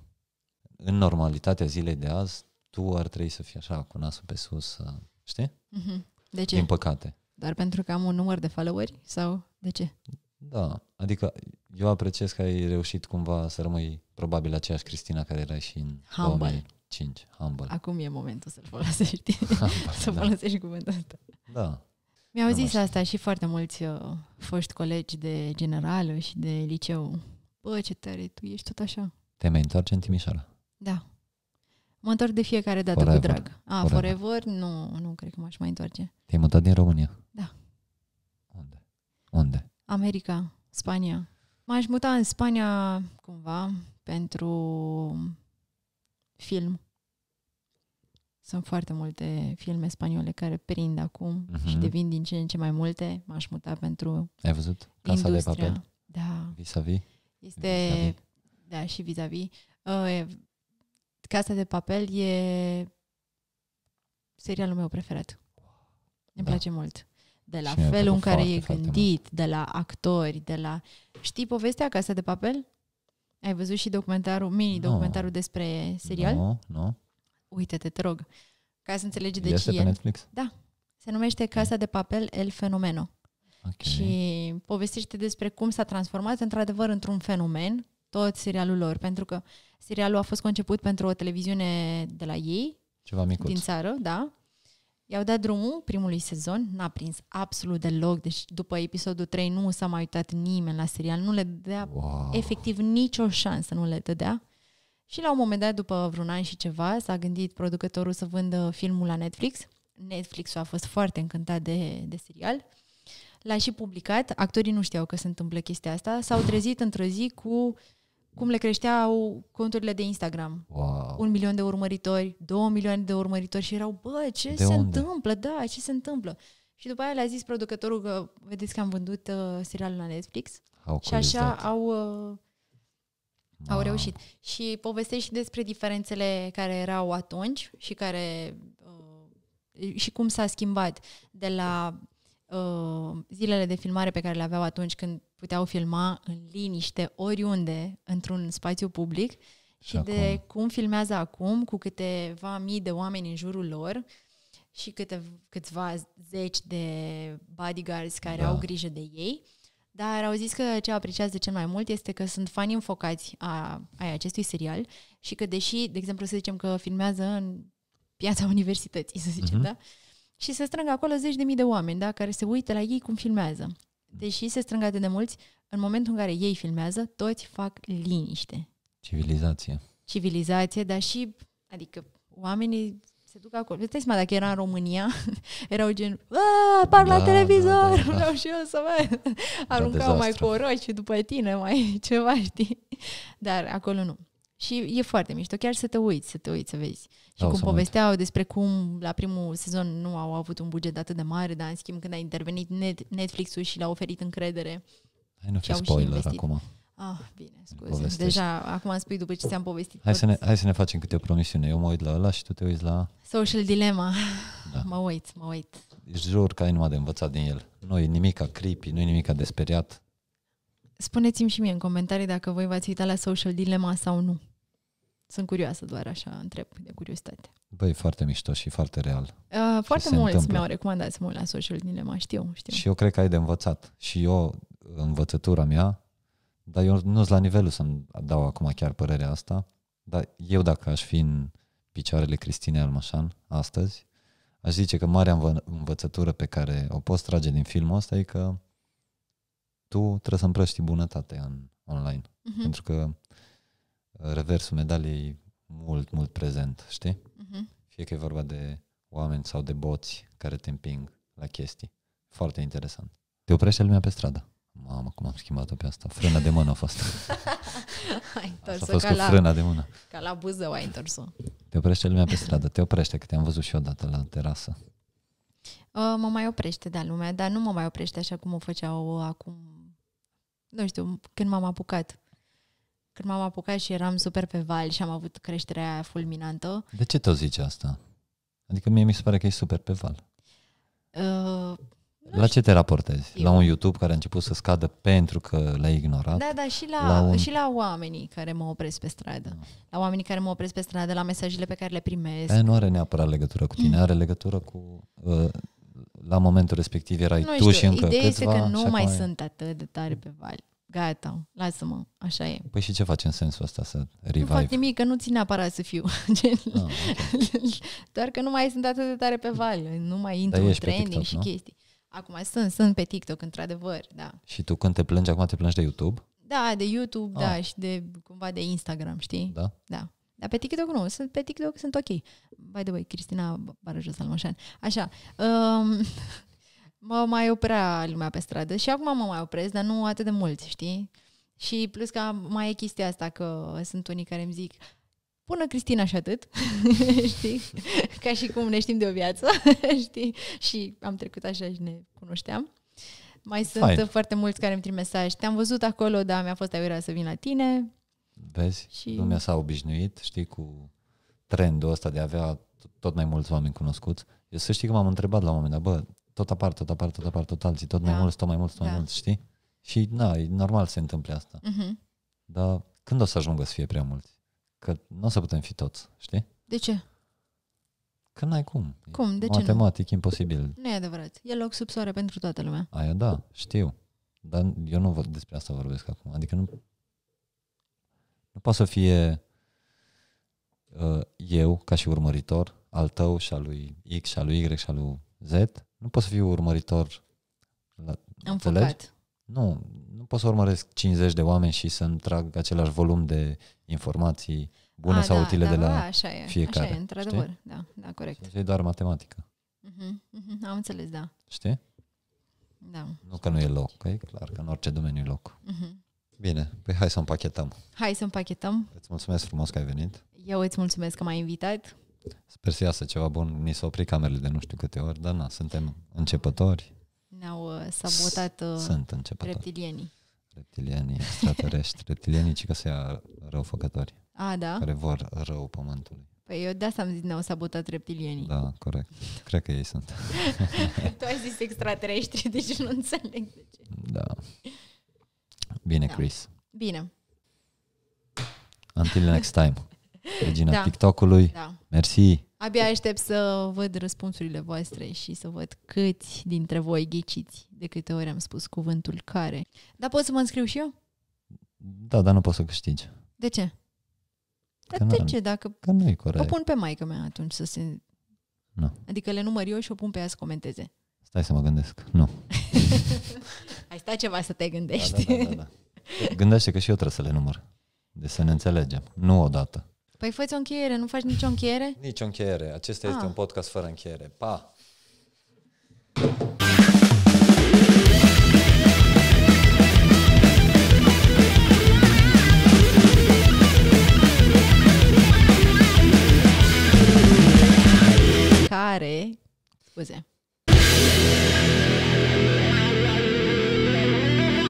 În normalitatea zilei de azi, tu ar trebui să fii așa, cu nasul pe sus, știi? Uh-huh. De ce? Din păcate. Dar pentru că am un număr de followeri sau de ce? Da, Adică eu apreciez că ai reușit cumva să rămâi probabil aceeași Cristina care era și în humble. 2005. Humble. Acum e momentul să-l folosești, humble, să da. folosești cuvântul ăsta. Da. Mi-au Am zis așa. asta și foarte mulți uh, foști colegi de generală și de liceu. Bă, ce tare, tu ești tot așa. Te mai întoarce în Timișoara. Da. Mă întorc de fiecare dată forever. cu drag. A, ah, forever. forever? Nu, nu cred că m-aș mai întoarce. Te-ai mutat din România? Da. Unde? Unde? America. Spania. M-aș muta în Spania cumva pentru film. Sunt foarte multe filme spaniole care prind acum uh-huh. și mhm. devin din ce în ce mai multe. M-aș muta pentru Ai văzut? Casa industria. de papel? Da. Vis-a-vis? Este, vis-a-vis. da, și vis-a-vis. Uh, Casa de papel e serialul meu preferat. Îmi da. place mult de la felul în foarte, care e gândit, de la actori, de la... Știi povestea Casa de Papel? Ai văzut și documentarul, mini-documentarul no. despre serial? Nu, no, nu. No. Uite-te, te rog, ca să înțelegi de este ce pe e. Netflix? Da. Se numește Casa de Papel El Fenomeno. Okay. Și povestește despre cum s-a transformat într-adevăr într-un fenomen tot serialul lor, pentru că serialul a fost conceput pentru o televiziune de la ei, Ceva micuț. din țară, da, I-au dat drumul primului sezon, n-a prins absolut deloc, deci după episodul 3 nu s-a mai uitat nimeni la serial, nu le dea wow. efectiv nicio șansă, nu le dădea. Și la un moment dat, după vreun an și ceva, s-a gândit producătorul să vândă filmul la Netflix. Netflix-ul a fost foarte încântat de, de serial. L-a și publicat, actorii nu știau că se întâmplă chestia asta, s-au trezit într-o zi cu uh, cum le creșteau conturile de Instagram. Wow. Un milion de urmăritori, două milioane de urmăritori și erau, bă, ce de se unde? întâmplă? Da, ce se întâmplă? Și după aia le-a zis producătorul că, vedeți că am vândut uh, serialul la Netflix. Au și așa au, uh, wow. au reușit. Și povestești și despre diferențele care erau atunci și care uh, și cum s-a schimbat de la uh, zilele de filmare pe care le aveau atunci când puteau filma în liniște, oriunde, într-un spațiu public și, și de cum filmează acum cu câteva mii de oameni în jurul lor și câte, câțiva zeci de bodyguards care da. au grijă de ei. Dar au zis că ce apreciază cel mai mult este că sunt fani înfocați a, ai acestui serial și că deși, de exemplu, să zicem că filmează în piața universității, să zicem, uh-huh. da? Și se strâng acolo zeci de mii de oameni, da? Care se uită la ei cum filmează deși se strâng atât de mulți, în momentul în care ei filmează, toți fac liniște. Civilizație. Civilizație, dar și, adică, oamenii se duc acolo. Vă mai dacă era în România, erau gen, apar da, la televizor, da, da, da. vreau și eu să mai da, aruncau mai cu după tine, mai ceva, știi? Dar acolo nu. Și e foarte mișto, chiar să te uiți, să te uiți, să vezi. Și da, cum povesteau uit. despre cum la primul sezon nu au avut un buget atât de mare, dar în schimb când a intervenit Net- Netflix-ul și l-a oferit încredere. Hai nu fi spoiler acum. Ah, bine, scuze. Povestești. Deja, acum îmi spui după ce ți-am povestit. Hai să, ne, hai să ne facem câte o promisiune. Eu mă uit la ăla și tu te uiți la... Social Dilemma. Da. Mă uit, mă uit. Jur că ai numai de învățat din el. Nu e a creepy, nu e nimic a desperiat. Spuneți-mi și mie în comentarii dacă voi v-ați uitat la Social Dilemma sau nu. Sunt curioasă doar așa, întreb de curiozitate. Băi, foarte mișto și foarte real. Uh, foarte și mulți mi-au recomandat să mă la social dilema, știu, știu. Și eu cred că ai de învățat. Și eu, învățătura mea, dar eu nu sunt la nivelul să-mi dau acum chiar părerea asta, dar eu dacă aș fi în picioarele Cristinei Almașan astăzi, aș zice că marea învă- învățătură pe care o poți trage din filmul ăsta e că tu trebuie să împrăști bunătatea în online. Uh-huh. Pentru că reversul medaliei mult, mult prezent, știi? Uh-huh. Fie că e vorba de oameni sau de boți care te împing la chestii. Foarte interesant. Te oprește lumea pe stradă. Mamă, cum am schimbat-o pe asta. Frâna de mână a fost. ai întors a fost ca cu la, frâna de mână. Ca la o ai întors Te oprește lumea pe stradă. Te oprește, că te-am văzut și odată la terasă. Uh, mă mai oprește, da, lumea, dar nu mă mai oprește așa cum o făceau acum, nu știu, când m-am apucat când m-am apucat și eram super pe val și am avut creșterea aia fulminantă. De ce te zici asta? Adică mie mi se pare că ești super pe val. Uh, la ce te raportezi? Eu. La un YouTube care a început să scadă pentru că l-ai ignorat? Da, da, și la, la un... și la oamenii care mă opresc pe stradă. No. Mm. La oamenii care mă opresc pe stradă, la mesajele pe care le primesc. Aia nu are neapărat legătură cu tine, mm. are legătură cu... Uh, la momentul respectiv erai nu tu știu, și încă ideea câțiva... Ideea este că nu mai ai... sunt atât de tare pe val gata, lasă-mă, așa e. Păi și ce faci în sensul ăsta să revive? Nu fac nimic, că nu ține neapărat să fiu. ah, okay. Doar că nu mai sunt atât de tare pe val, nu mai intru da, în trending TikTok, și nu? chestii. Acum sunt, sunt pe TikTok, într-adevăr, da. Și tu când te plângi, acum te plângi de YouTube? Da, de YouTube, da, ah. da, și de cumva de Instagram, știi? Da. Da. Dar pe TikTok nu, sunt, pe TikTok sunt ok. By the way, Cristina Barajos Salmoșan. Așa. Um, mă mai oprea lumea pe stradă și acum mă mai opresc, dar nu atât de mult, știi? Și plus că mai e chestia asta că sunt unii care îmi zic pună Cristina și atât, știi? Ca și cum ne știm de o viață, știi? Și am trecut așa și ne cunoșteam. Mai sunt Fine. foarte mulți care îmi trimit mesaj. Te-am văzut acolo, dar mi-a fost aiurea să vin la tine. Vezi? Și... Lumea s-a obișnuit, știi, cu trendul ăsta de a avea tot mai mulți oameni cunoscuți. Eu să știi că m-am întrebat la un moment dat, bă, tot apar, tot apar, tot apar, tot alții, tot da. mai mulți, tot mai mulți, tot da. mai mulți, știi? Și na, e normal să se întâmple asta. Uh-huh. Dar când o să ajungă să fie prea mulți? Că nu o să putem fi toți, știi? De ce? Că n-ai cum. Cum? De Matematic ce nu? imposibil. Nu e adevărat. E loc sub soare pentru toată lumea. Aia da, știu. Dar eu nu văd despre asta vorbesc acum. Adică nu... Nu poate să fie uh, eu, ca și urmăritor, al tău și al lui X și al lui Y și al lui Z nu pot să fiu urmăritor. La, înfocat. Nu, nu pot să urmăresc 50 de oameni și să-mi trag același volum de informații bune A, ah, sau da, utile da, de la da, așa e, fiecare. Așa e, într-adevăr, știi? da, da, corect. Și e doar matematică. Uh-huh, uh-huh, am înțeles, da. Știi? Da. Nu că nu e loc, că e clar că în orice domeniu e loc. Uh-huh. Bine, păi hai să împachetăm. Hai să împachetăm. Îți mulțumesc frumos că ai venit. Eu îți mulțumesc că m-ai invitat. Sper să iasă ceva bun. Ni s-au oprit camerele de nu știu câte ori, dar na, suntem începători. Ne-au uh, sabotat uh, Sunt începători. reptilienii. Reptilienii, extraterestri, reptilienii, ci că se ia răufăcători. A, da? Care vor rău pământului. Păi eu de asta am zis ne-au sabotat reptilienii. Da, corect. Cred că ei sunt. tu ai zis extraterestri, deci nu înțeleg de ce. Da. Bine, da. Chris. Bine. Until next time regina da. TikTok-ului. Da. Mersi! Abia aștept să văd răspunsurile voastre și să văd câți dintre voi ghiciți de câte ori am spus cuvântul care. Dar pot să mă înscriu și eu? Da, dar nu pot să câștigi. De ce? Că dar de ce? Dacă că nu e corect. O pun pe maica mea atunci să se... Nu. Adică le număr eu și o pun pe ea să comenteze. Stai să mă gândesc. Nu. Ai stat ceva să te gândești. Da, da, da, da, da. Gândește că și eu trebuie să le număr. Deci să ne înțelegem. Nu odată. Păi faci o încheiere, nu faci nicio încheiere? Nici o încheiere. Acesta ah. este un podcast fără încheiere. Pa! Care, scuze,